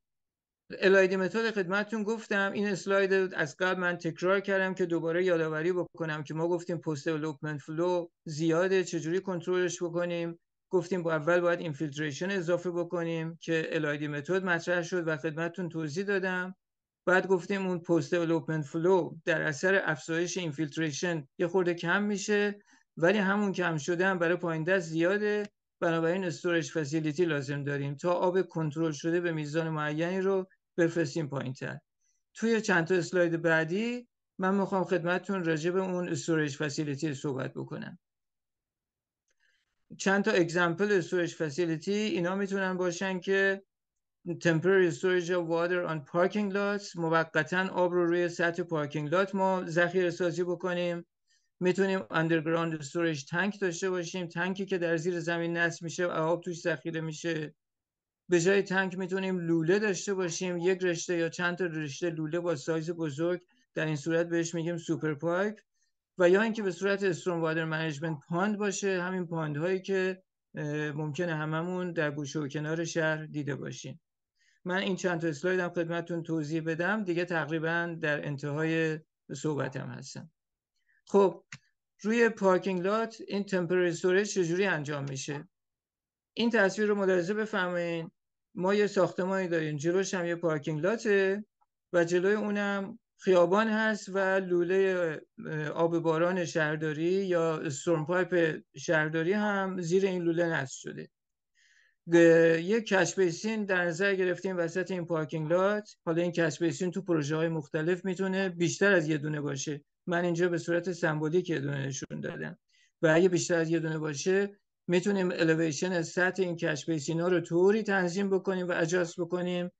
A: الایدی متد خدمتتون گفتم این اسلاید از قبل من تکرار کردم که دوباره یادآوری بکنم که ما گفتیم پست دیولپمنت فلو زیاده چجوری کنترلش بکنیم گفتیم با اول باید اینفیلتریشن اضافه بکنیم که الایدی متد مطرح شد و خدمتتون توضیح دادم بعد گفتیم اون پست دیولپمنت فلو در اثر افزایش اینفیلتریشن یه خورده کم میشه ولی همون کم شده هم برای پایین دست زیاده بنابراین استورج فسیلیتی لازم داریم تا آب کنترل شده به میزان معینی رو بفرستیم پایین تر توی چند تا اسلاید بعدی من میخوام خدمتتون راجع به اون استوریج فسیلیتی صحبت بکنم چند تا اگزمپل استوریج فسیلیتی اینا میتونن باشن که temporary storage of water on parking lots موقتا آب رو روی سطح پارکینگ لات ما ذخیره سازی بکنیم میتونیم underground استوریج تنک داشته باشیم تنکی که در زیر زمین نصب میشه و آب توش ذخیره میشه به جای تنک میتونیم لوله داشته باشیم یک رشته یا چند تا رشته لوله با سایز بزرگ در این صورت بهش میگیم سوپر پایپ و یا اینکه به صورت استرون وادر منیجمنت پاند باشه همین پاند هایی که ممکنه هممون در گوشه و کنار شهر دیده باشیم من این چند تا اسلاید هم خدمتتون توضیح بدم دیگه تقریبا در انتهای صحبتم هستم خب روی پارکینگ لات این تمپرری استوریج چجوری انجام میشه این تصویر رو ملاحظه بفرمایید ما یه ساختمانی داریم جلوش هم یه پارکینگ لاته و جلوی اونم خیابان هست و لوله آب باران شهرداری یا استورم پایپ شهرداری هم زیر این لوله نصب شده یک کشبیسین در نظر گرفتیم وسط این پارکینگ لات حالا این کشبیسین تو پروژه های مختلف میتونه بیشتر از یه دونه باشه من اینجا به صورت سمبولیک یه دونه نشون دادم و اگه بیشتر از یه دونه باشه میتونیم الیویشن سطح این کش ها رو طوری تنظیم بکنیم و اجاز بکنیم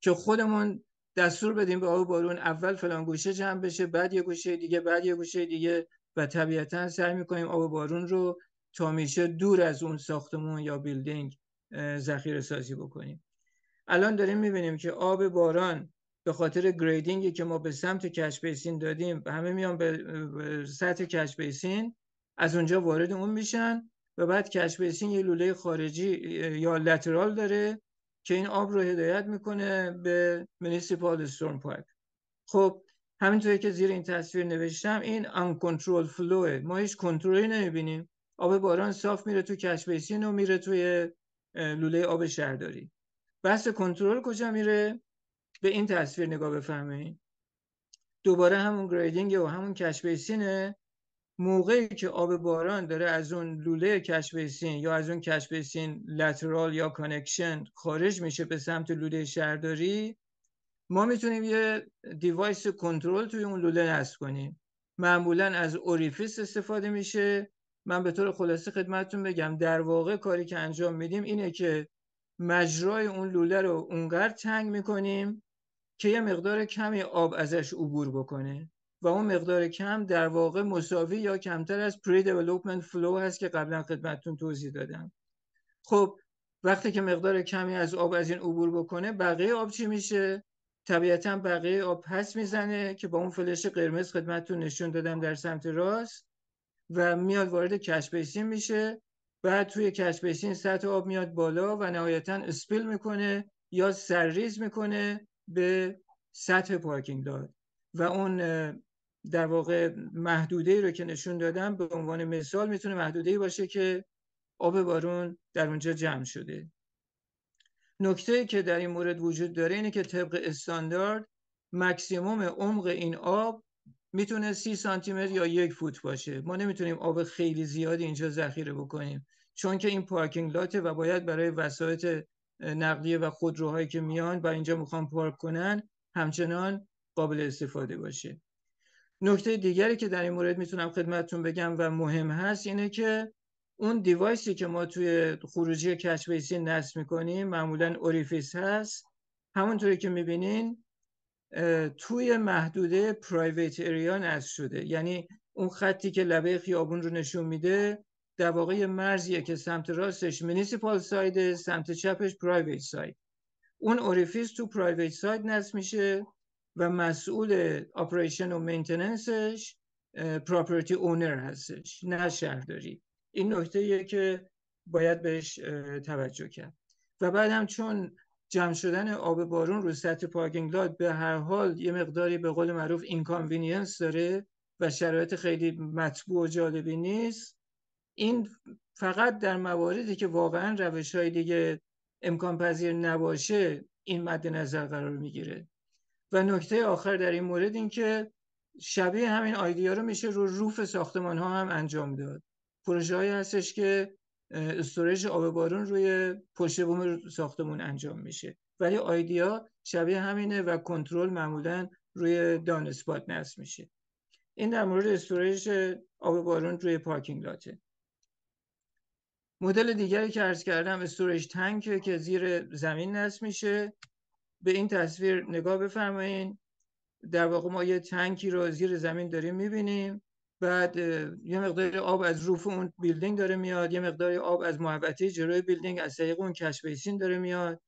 A: که خودمون دستور بدیم به آب بارون اول فلان گوشه جمع بشه بعد یه گوشه دیگه بعد یه گوشه دیگه و طبیعتا سعی میکنیم آب بارون رو تا میشه دور از اون ساختمون یا بیلدینگ ذخیره سازی بکنیم الان داریم میبینیم که آب باران به خاطر گریدینگی که ما به سمت کش بیسین دادیم همه میان به سطح کش از اونجا وارد اون میشن و بعد کش یه لوله خارجی یا لترال داره که این آب رو هدایت میکنه به منیسیپال استورم پایپ خب همینطوری که زیر این تصویر نوشتم این آن کنترل فلوه ما هیچ کنترلی نمیبینیم آب باران صاف میره تو کش بیسین و میره توی لوله آب شهرداری بس کنترل کجا میره به این تصویر نگاه بفرمایید دوباره همون گریدینگ و همون کش بیسینه موقعی که آب باران داره از اون لوله کشبیسین یا از اون کشف لترال یا کانکشن خارج میشه به سمت لوله شهرداری ما میتونیم یه دیوایس کنترل توی اون لوله نصب کنیم معمولا از اوریفیس استفاده میشه من به طور خلاصه خدمتتون بگم در واقع کاری که انجام میدیم اینه که مجرای اون لوله رو اونقدر تنگ میکنیم که یه مقدار کمی آب ازش عبور بکنه و اون مقدار کم در واقع مساوی یا کمتر از پری development فلو هست که قبلا خدمتتون توضیح دادم خب وقتی که مقدار کمی از آب از این عبور بکنه بقیه آب چی میشه طبیعتا بقیه آب پس میزنه که با اون فلش قرمز خدمتتون نشون دادم در سمت راست و میاد وارد کش میشه بعد توی کش بیسین سطح آب میاد بالا و نهایتا اسپیل میکنه یا سرریز میکنه به سطح پارکینگ داد و اون در واقع محدوده رو که نشون دادم به عنوان مثال میتونه محدوده باشه که آب بارون در اونجا جمع شده نکته که در این مورد وجود داره اینه که طبق استاندارد مکسیموم عمق این آب میتونه سی سانتی متر یا یک فوت باشه ما نمیتونیم آب خیلی زیادی اینجا ذخیره بکنیم چون که این پارکینگ لاته و باید برای وسایت نقلیه و خودروهایی که میان و اینجا میخوان پارک کنن همچنان قابل استفاده باشه نکته دیگری که در این مورد میتونم خدمتتون بگم و مهم هست اینه که اون دیوایسی که ما توی خروجی کچ بیسین نصب میکنیم معمولا اوریفیس هست همونطوری که میبینین توی محدوده پرایویت اریا نصب شده یعنی اون خطی که لبه خیابون رو نشون میده در واقع مرزیه که سمت راستش منیسیپال سایده سمت چپش پرایویت ساید اون اوریفیس تو پرایویت ساید نصب میشه و مسئول آپریشن و مینتننسش پراپرتی اونر هستش نه شهرداری این نکته که باید بهش توجه کرد و بعد هم چون جمع شدن آب بارون رو سطح پارکینگ لات به هر حال یه مقداری به قول معروف اینکانوینینس داره و شرایط خیلی مطبوع و جالبی نیست این فقط در مواردی که واقعا روش های دیگه امکان پذیر نباشه این مد نظر قرار میگیره و نکته آخر در این مورد اینکه شبیه همین آیدیا رو میشه رو روف ساختمان ها هم انجام داد پروژه هایی هستش که استورج آب بارون روی پشت بوم ساختمون انجام میشه ولی آیدیا شبیه همینه و کنترل معمولا روی دانسپات نصب میشه این در مورد استوریج آب بارون روی پارکینگ لاته مدل دیگری که عرض کردم استوریج تنک که زیر زمین نصب میشه به این تصویر نگاه بفرمایید در واقع ما یه تنکی رو زیر زمین داریم میبینیم بعد یه مقدار آب از روف اون بیلدینگ داره میاد یه مقدار آب از محوطه جلوی بیلدینگ از طریق اون کش داره میاد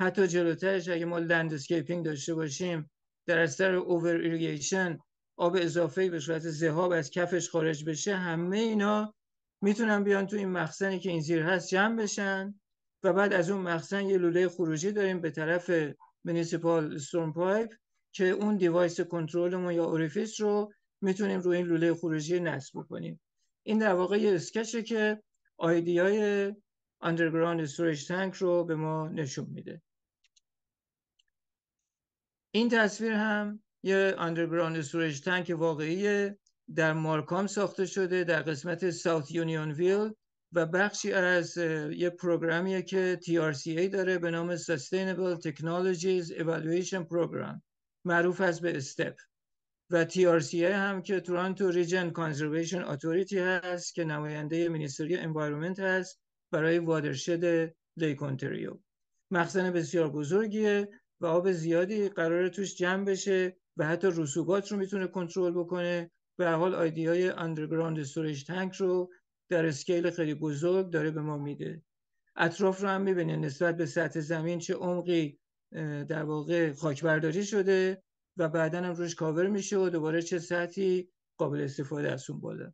A: حتی جلوترش اگه ما لندسکیپینگ داشته باشیم در اثر اوور ایریگیشن آب اضافه به صورت ذهاب از کفش خارج بشه همه اینا میتونن بیان تو این مخزنی که این زیر هست جمع بشن و بعد از اون مخزن یه لوله خروجی داریم به طرف منیسیپال storm پایپ که اون دیوایس کنترلمون یا اوریفیس رو میتونیم روی این لوله خروجی نصب بکنیم این در واقع یه اسکچه که آیدیای اندرگراند استوریج تانک رو به ما نشون میده این تصویر هم یه اندرگراند استوریج تانک واقعیه در مارکام ساخته شده در قسمت ساوت یونیون ویل و بخشی از یه پروگرامیه که TRCA داره به نام Sustainable Technologies Evaluation Program معروف از به STEP و TRCA هم که Toronto Region Conservation Authority هست که نماینده مینیستری Environment هست برای وادرشد لیک اونتاریو مخزن بسیار بزرگیه و آب زیادی قرار توش جمع بشه و حتی رسوبات رو میتونه کنترل بکنه به حال آیدیای های اندرگراند استوریج تنک رو در اسکیل خیلی بزرگ داره به ما میده اطراف رو هم میبینه نسبت به سطح زمین چه عمقی در واقع خاکبرداری شده و بعدا هم روش کاور میشه و دوباره چه سطحی قابل استفاده از اون بالا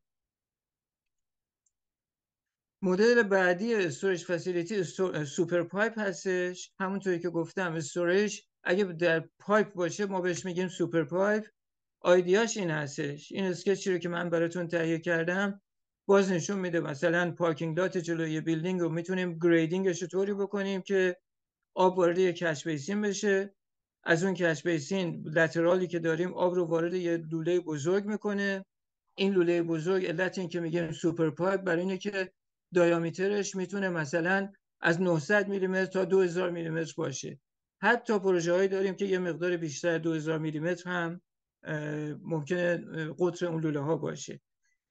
A: مدل بعدی استوریج فسیلیتی سوپر پایپ هستش همونطوری که گفتم استوریج اگه در پایپ باشه ما بهش میگیم سوپر پایپ آیدیاش این هستش این اسکچی رو که من براتون تهیه کردم باز نشون میده مثلا پارکینگ لات جلوی بیلدینگ رو میتونیم گریدینگش رو طوری بکنیم که آب وارد یه کش بیسین بشه از اون کش بیسین لترالی که داریم آب رو وارد یه لوله بزرگ میکنه این لوله بزرگ علت این که میگیم سوپر پایپ برای اینه که دایامیترش میتونه مثلا از 900 میلیمتر تا 2000 میلیمتر باشه حتی پروژه هایی داریم که یه مقدار بیشتر 2000 میلیمتر هم ممکنه قطر اون لوله ها باشه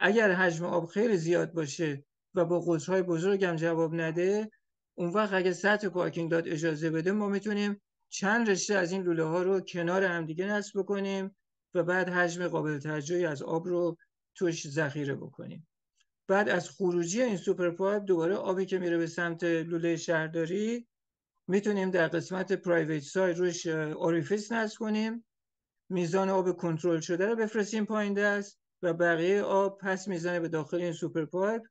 A: اگر حجم آب خیلی زیاد باشه و با قطرهای بزرگ هم جواب نده اون وقت اگه سطح پارکینگ داد اجازه بده ما میتونیم چند رشته از این لوله ها رو کنار همدیگه نصب بکنیم و بعد حجم قابل توجهی از آب رو توش ذخیره بکنیم بعد از خروجی این سوپر پایپ دوباره آبی که میره به سمت لوله شهرداری میتونیم در قسمت پرایویت سایت روش اوریفیس نصب کنیم میزان آب کنترل شده رو بفرستیم پایین دست و بقیه آب پس میزنه به داخل این سوپر پایپ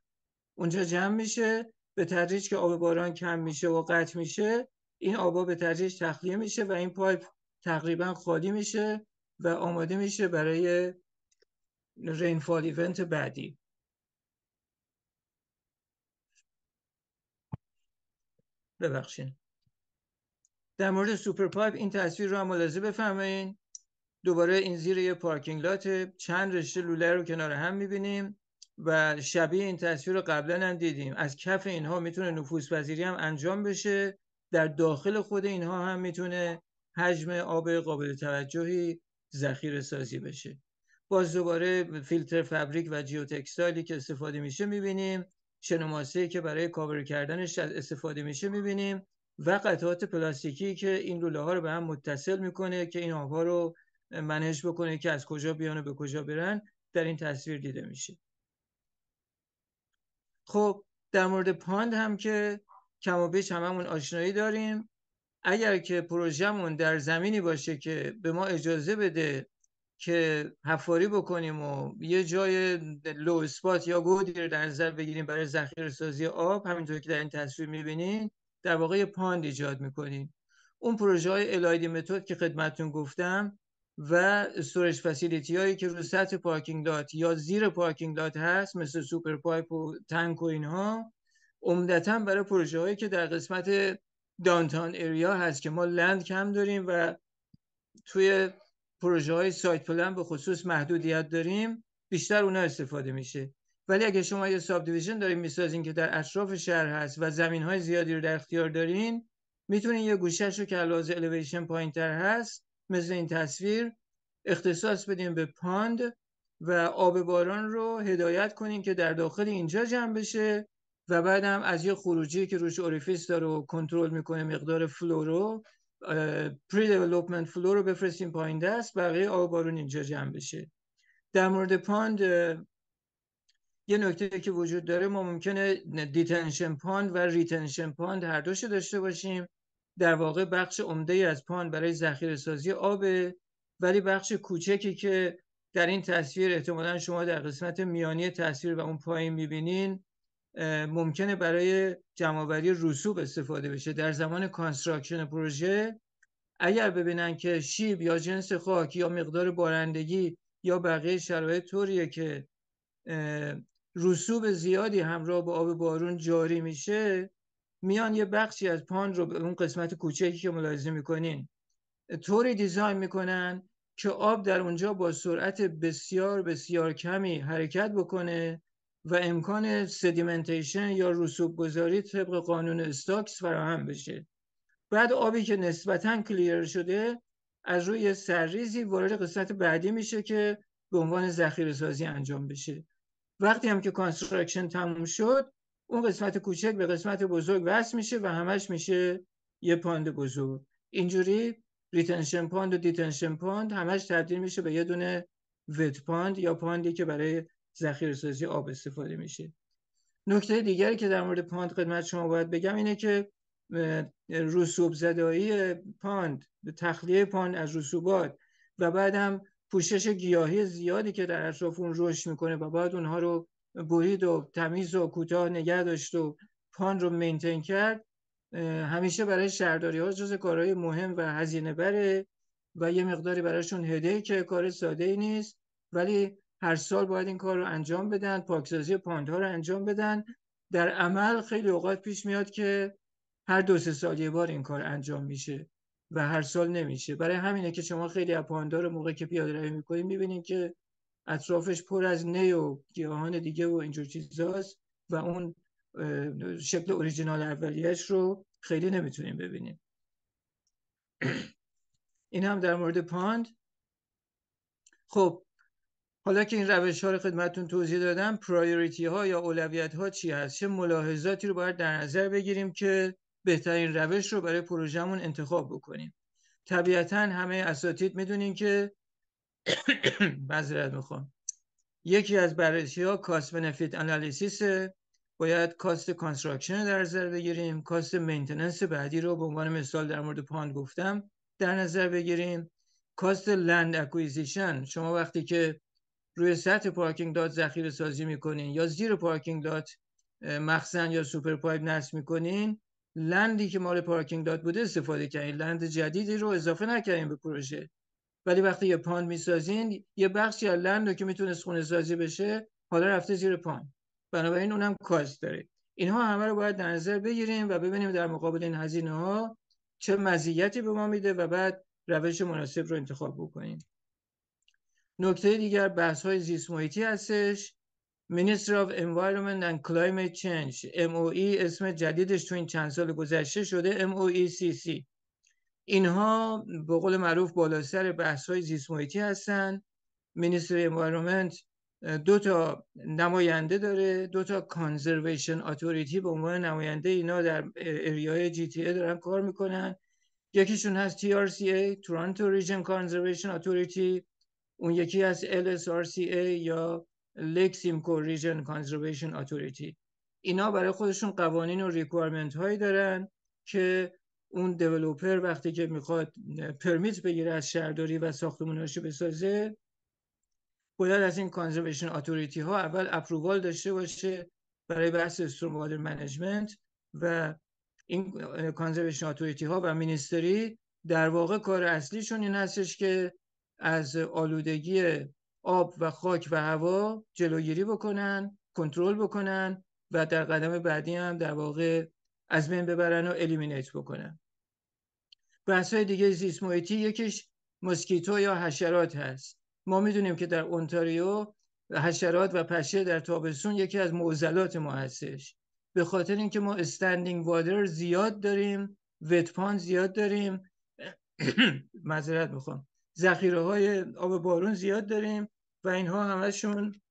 A: اونجا جمع میشه به تدریج که آب باران کم میشه و قطع میشه این آبا به تدریج تخلیه میشه و این پایپ تقریبا خالی میشه و آماده میشه برای رینفال ایونت بعدی ببخشید در مورد سوپر پایپ این تصویر رو هم ملاحظه بفرمایید دوباره این زیر یه پارکینگ لات چند رشته لوله رو کنار هم میبینیم و شبیه این تصویر قبلا هم دیدیم از کف اینها میتونه نفوس پذیری هم انجام بشه در داخل خود اینها هم میتونه حجم آب قابل توجهی ذخیره سازی بشه باز دوباره فیلتر فبریک و جیوتکستایلی که استفاده میشه میبینیم شنوماسه که برای کاور کردنش استفاده میشه میبینیم و قطعات پلاستیکی که این لوله ها رو به هم متصل میکنه که این آبها رو منهج بکنه که از کجا بیان و به کجا برن در این تصویر دیده میشه خب در مورد پاند هم که کم و بیش هممون آشنایی داریم اگر که پروژهمون در زمینی باشه که به ما اجازه بده که حفاری بکنیم و یه جای لو اسپات یا گودی رو در نظر بگیریم برای ذخیره سازی آب همینطور که در این تصویر میبینین در واقع پاند ایجاد میکنیم اون پروژه های الایدی متد که خدمتون گفتم و استورج فسیلیتی هایی که رو سطح پارکینگ دات یا زیر پارکینگ دات هست مثل سوپر پایپ و تنک و اینها عمدتا برای پروژه هایی که در قسمت دانتان ایریا هست که ما لند کم داریم و توی پروژه های سایت پلن به خصوص محدودیت داریم بیشتر اونها استفاده میشه ولی اگه شما یه ساب دیویژن دارین میسازین که در اطراف شهر هست و زمین های زیادی رو در اختیار دارین میتونین یه گوشش رو که الواز الیویشن پایین هست مثل این تصویر اختصاص بدیم به پاند و آب باران رو هدایت کنیم که در داخل اینجا جمع بشه و بعدم از یه خروجی که روش اوریفیس داره و کنترل میکنه مقدار فلو رو پری دیولوپمنت فلو رو بفرستیم پایین دست بقیه آب بارون اینجا جمع بشه در مورد پاند یه نکته که وجود داره ما ممکنه دیتنشن پاند و ریتنشن پاند هر دوش داشته باشیم در واقع بخش عمده از پان برای ذخیره سازی آبه ولی بخش کوچکی که در این تصویر احتمالا شما در قسمت میانی تصویر و اون پایین میبینین ممکنه برای جمعآوری رسوب استفاده بشه در زمان کانستراکشن پروژه اگر ببینن که شیب یا جنس خاک یا مقدار بارندگی یا بقیه شرایط طوریه که رسوب زیادی همراه با آب بارون جاری میشه میان یه بخشی از پان رو به اون قسمت کوچکی که ملاحظه میکنین طوری دیزاین میکنن که آب در اونجا با سرعت بسیار بسیار کمی حرکت بکنه و امکان سدیمنتیشن یا رسوب گذاری طبق قانون استاکس فراهم بشه بعد آبی که نسبتا کلیر شده از روی سرریزی وارد قسمت بعدی میشه که به عنوان ذخیره سازی انجام بشه وقتی هم که کانستراکشن تموم شد اون قسمت کوچک به قسمت بزرگ وصل میشه و همش میشه یه پاند بزرگ اینجوری ریتنشن پاند و دیتنشن پاند همش تبدیل میشه به یه دونه ویت پاند یا پاندی که برای ذخیره سازی آب استفاده میشه نکته دیگری که در مورد پاند خدمت شما باید بگم اینه که رسوب زدایی پاند تخلیه پاند از رسوبات و بعدم پوشش گیاهی زیادی که در اطراف اون رشد میکنه و بعد اونها رو برید و تمیز و کوتاه نگه داشت و پان رو مینتین کرد همیشه برای شهرداری ها جز کارهای مهم و هزینه بره و یه مقداری براشون هده که کار ساده ای نیست ولی هر سال باید این کار رو انجام بدن پاکسازی ها رو انجام بدن در عمل خیلی اوقات پیش میاد که هر دو سه سال یه بار این کار انجام میشه و هر سال نمیشه برای همینه که شما خیلی از پاندا رو موقع که پیاده روی میکنید که اطرافش پر از نی و گیاهان دیگه و اینجور چیزاست و اون شکل اوریجینال اولیهش رو خیلی نمیتونیم ببینیم این هم در مورد پاند خب حالا که این روش ها رو خدمتون توضیح دادم پرایوریتی ها یا اولویت ها چی هست چه ملاحظاتی رو باید در نظر بگیریم که بهترین روش رو برای پروژهمون انتخاب بکنیم طبیعتا همه اساتید میدونین که [COUGHS] معذرت میخوام یکی از بررسی ها کاست بنفیت انالیسیسه باید کاست کانستراکشن رو در نظر بگیریم کاست مینتننس بعدی رو به عنوان مثال در مورد پاند گفتم در نظر بگیریم کاست لند اکویزیشن شما وقتی که روی سطح پارکینگ دات ذخیره سازی میکنین یا زیر پارکینگ داد مخزن یا سوپر پایپ نصب میکنین لندی که مال پارکینگ داد بوده استفاده کردین لند جدیدی رو اضافه نکردین به پروژه ولی وقتی یه پاند میسازین یه بخشی از لند که میتونست خونه سازی بشه حالا رفته زیر پاند بنابراین اونم کاست داره اینها همه رو باید در نظر بگیریم و ببینیم در مقابل این هزینه ها چه مزیتی به ما میده و بعد روش مناسب رو انتخاب بکنیم نکته دیگر بحث های زیست محیطی هستش Minister of Environment and Climate Change MOE اسم جدیدش تو این چند سال گذشته شده MOECC اینها به قول معروف بالا سر بحث های زیست محیطی هستن مینیستر دو تا نماینده داره دو تا کانزرویشن اتوریتی به عنوان نماینده اینا در اریای جی تی ای دارن کار میکنن یکیشون هست سی ای تورانتو ریژن کانزرویشن اتوریتی اون یکی از ای یا لیک سیمکو ریژن کانزرویشن اتوریتی اینا برای خودشون قوانین و ریکوایرمنت هایی دارن که اون دیولوپر وقتی که میخواد پرمیت بگیره از شهرداری و ساختموناشو بسازه باید از این کانزرویشن اتوریتی ها اول اپرووال داشته باشه برای بحث استروم وادر منیجمنت و این کانزرویشن اتوریتی ها و مینیستری در واقع کار اصلیشون این هستش که از آلودگی آب و خاک و هوا جلوگیری بکنن کنترل بکنن و در قدم بعدی هم در واقع از بین ببرن و الیمینیت بکنن بحث های دیگه زیست محیطی یکیش مسکیتو یا حشرات هست ما میدونیم که در اونتاریو حشرات و پشه در تابستون یکی از معضلات ما هستش به خاطر اینکه ما استندینگ وادر زیاد داریم وتپان زیاد داریم [COUGHS] معذرت میخوام ذخیره های آب بارون زیاد داریم و اینها همشون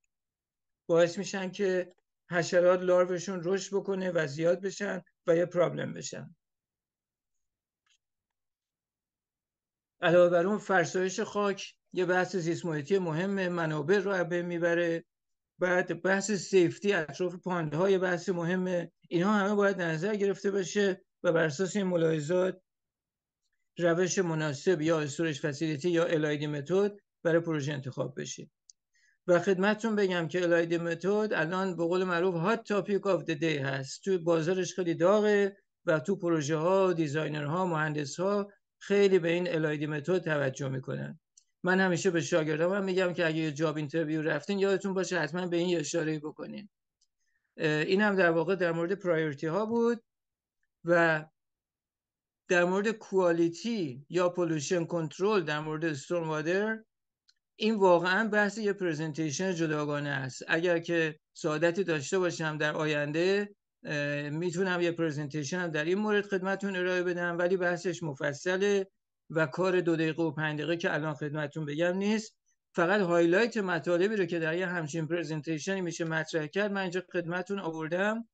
A: باعث میشن که حشرات لاروشون رشد بکنه و زیاد بشن و یه پرابلم بشن علاوه بر اون فرسایش خاک یه بحث زیست مهم منابع رو به میبره بعد بحث سیفتی اطراف پانده های بحث مهمه اینها همه باید نظر گرفته بشه و بر اساس این ملاحظات روش مناسب یا استورج فسیلیتی یا الایدی متد برای پروژه انتخاب بشه و خدمتتون بگم که الایدی متد الان به قول معروف هات تاپیک آف دی دی هست تو بازارش خیلی داغه و تو پروژه ها ها مهندس ها خیلی به این الایدی متد توجه میکنن من همیشه به شاگردام هم میگم که اگه یه جاب اینترویو رفتین یادتون باشه حتما به این اشاره بکنین این هم در واقع در مورد پرایورتی ها بود و در مورد کوالیتی یا پولوشن کنترل در مورد استورم وادر این واقعا بحث یه پریزنتیشن جداگانه است اگر که سعادتی داشته باشم در آینده میتونم یه پرزنتیشن هم در این مورد خدمتون ارائه بدم ولی بحثش مفصله و کار دو دقیقه و پنج دقیقه که الان خدمتون بگم نیست فقط هایلایت مطالبی رو که در یه همچین پرزنتیشنی میشه مطرح کرد من اینجا خدمتون آوردم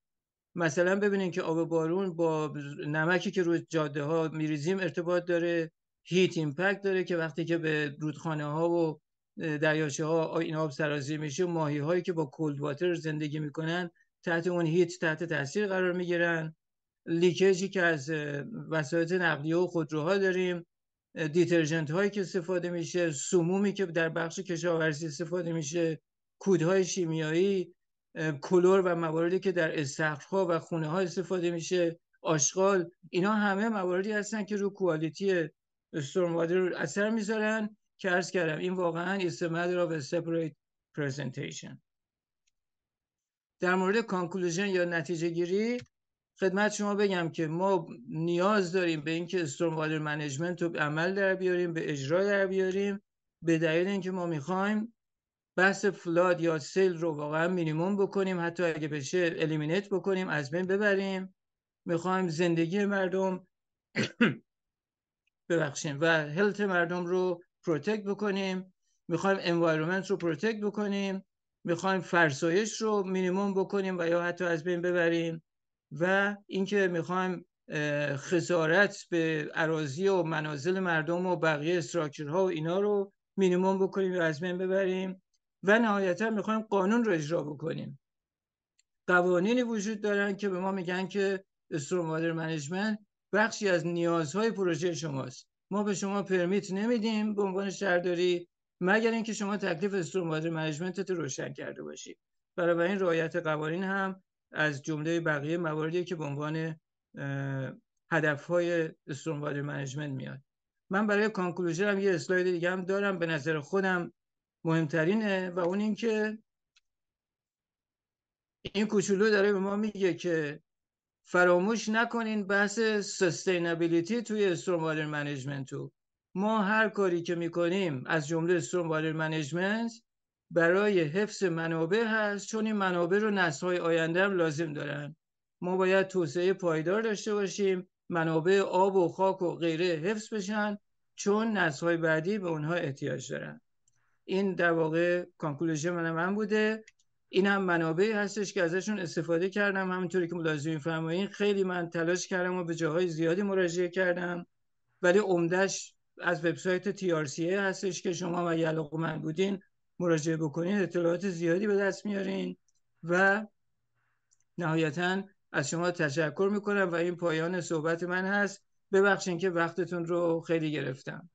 A: مثلا ببینین که آب بارون با نمکی که روی جاده ها میریزیم ارتباط داره هیت ایمپکت داره که وقتی که به رودخانه ها و دریاچه ها این آب سرازیر میشه ماهی هایی که با کلد واتر زندگی میکنن تحت اون هیت تحت تاثیر قرار میگیرن لیکجی که از وسایل نقلیه و خودروها داریم دیترژنت هایی که استفاده میشه سمومی که در بخش کشاورزی استفاده میشه کودهای شیمیایی کلور و مواردی که در استخرها و خونه ها استفاده میشه آشغال اینا همه مواردی هستن که رو کوالیتی استورم اثر میذارن که ارز کردم این واقعا is را به پریزنتیشن. در مورد کانکلوژن یا نتیجه گیری خدمت شما بگم که ما نیاز داریم به اینکه استروم وادر منیجمنت رو عمل در بیاریم به اجرا در بیاریم به دلیل اینکه ما میخوایم بحث فلاد یا سیل رو واقعا مینیموم بکنیم حتی اگه بشه الیمینیت بکنیم از بین ببریم میخوایم زندگی مردم [CLEARS THROAT] ببخشیم و هلت مردم رو پروتکت بکنیم میخوایم انوایرومنت رو پروتکت بکنیم میخوایم فرسایش رو مینیموم بکنیم و یا حتی از بین ببریم و اینکه میخوایم خسارت به عراضی و منازل مردم و بقیه استراکچرها و اینا رو مینیموم بکنیم و از بین ببریم و نهایتا میخوایم قانون رو اجرا بکنیم قوانینی وجود دارن که به ما میگن که استروم وادر منیجمنت بخشی از نیازهای پروژه شماست ما به شما پرمیت نمیدیم به عنوان شهرداری مگر اینکه شما تکلیف استوموادر منیجمنت رو روشن کرده باشید برای این رعایت قوانین هم از جمله بقیه مواردی که به عنوان هدفهای استوموادر منیجمنت میاد من برای کانکلوژن هم یه اسلاید دیگه هم دارم به نظر خودم مهمترینه و اون اینکه این کوچولو داره به ما میگه که فراموش نکنین بحث سستینابیلیتی توی استوموادر منیجمنت تو ما هر کاری که میکنیم از جمله استرون والر منیجمنت برای حفظ منابع هست چون این منابع رو نسل‌های آینده هم لازم دارن ما باید توسعه پایدار داشته باشیم منابع آب و خاک و غیره حفظ بشن چون نسل‌های بعدی به اونها احتیاج دارن این در واقع کانکلوژن من من بوده این هم منابعی هستش که ازشون استفاده کردم همینطوری که ملاحظه می‌فرمایید خیلی من تلاش کردم و به جاهای زیادی مراجعه کردم ولی عمدهش از وبسایت سی هستش که شما و یلق من بودین مراجعه بکنین اطلاعات زیادی به دست میارین و نهایتا از شما تشکر میکنم و این پایان صحبت من هست ببخشین که وقتتون رو خیلی گرفتم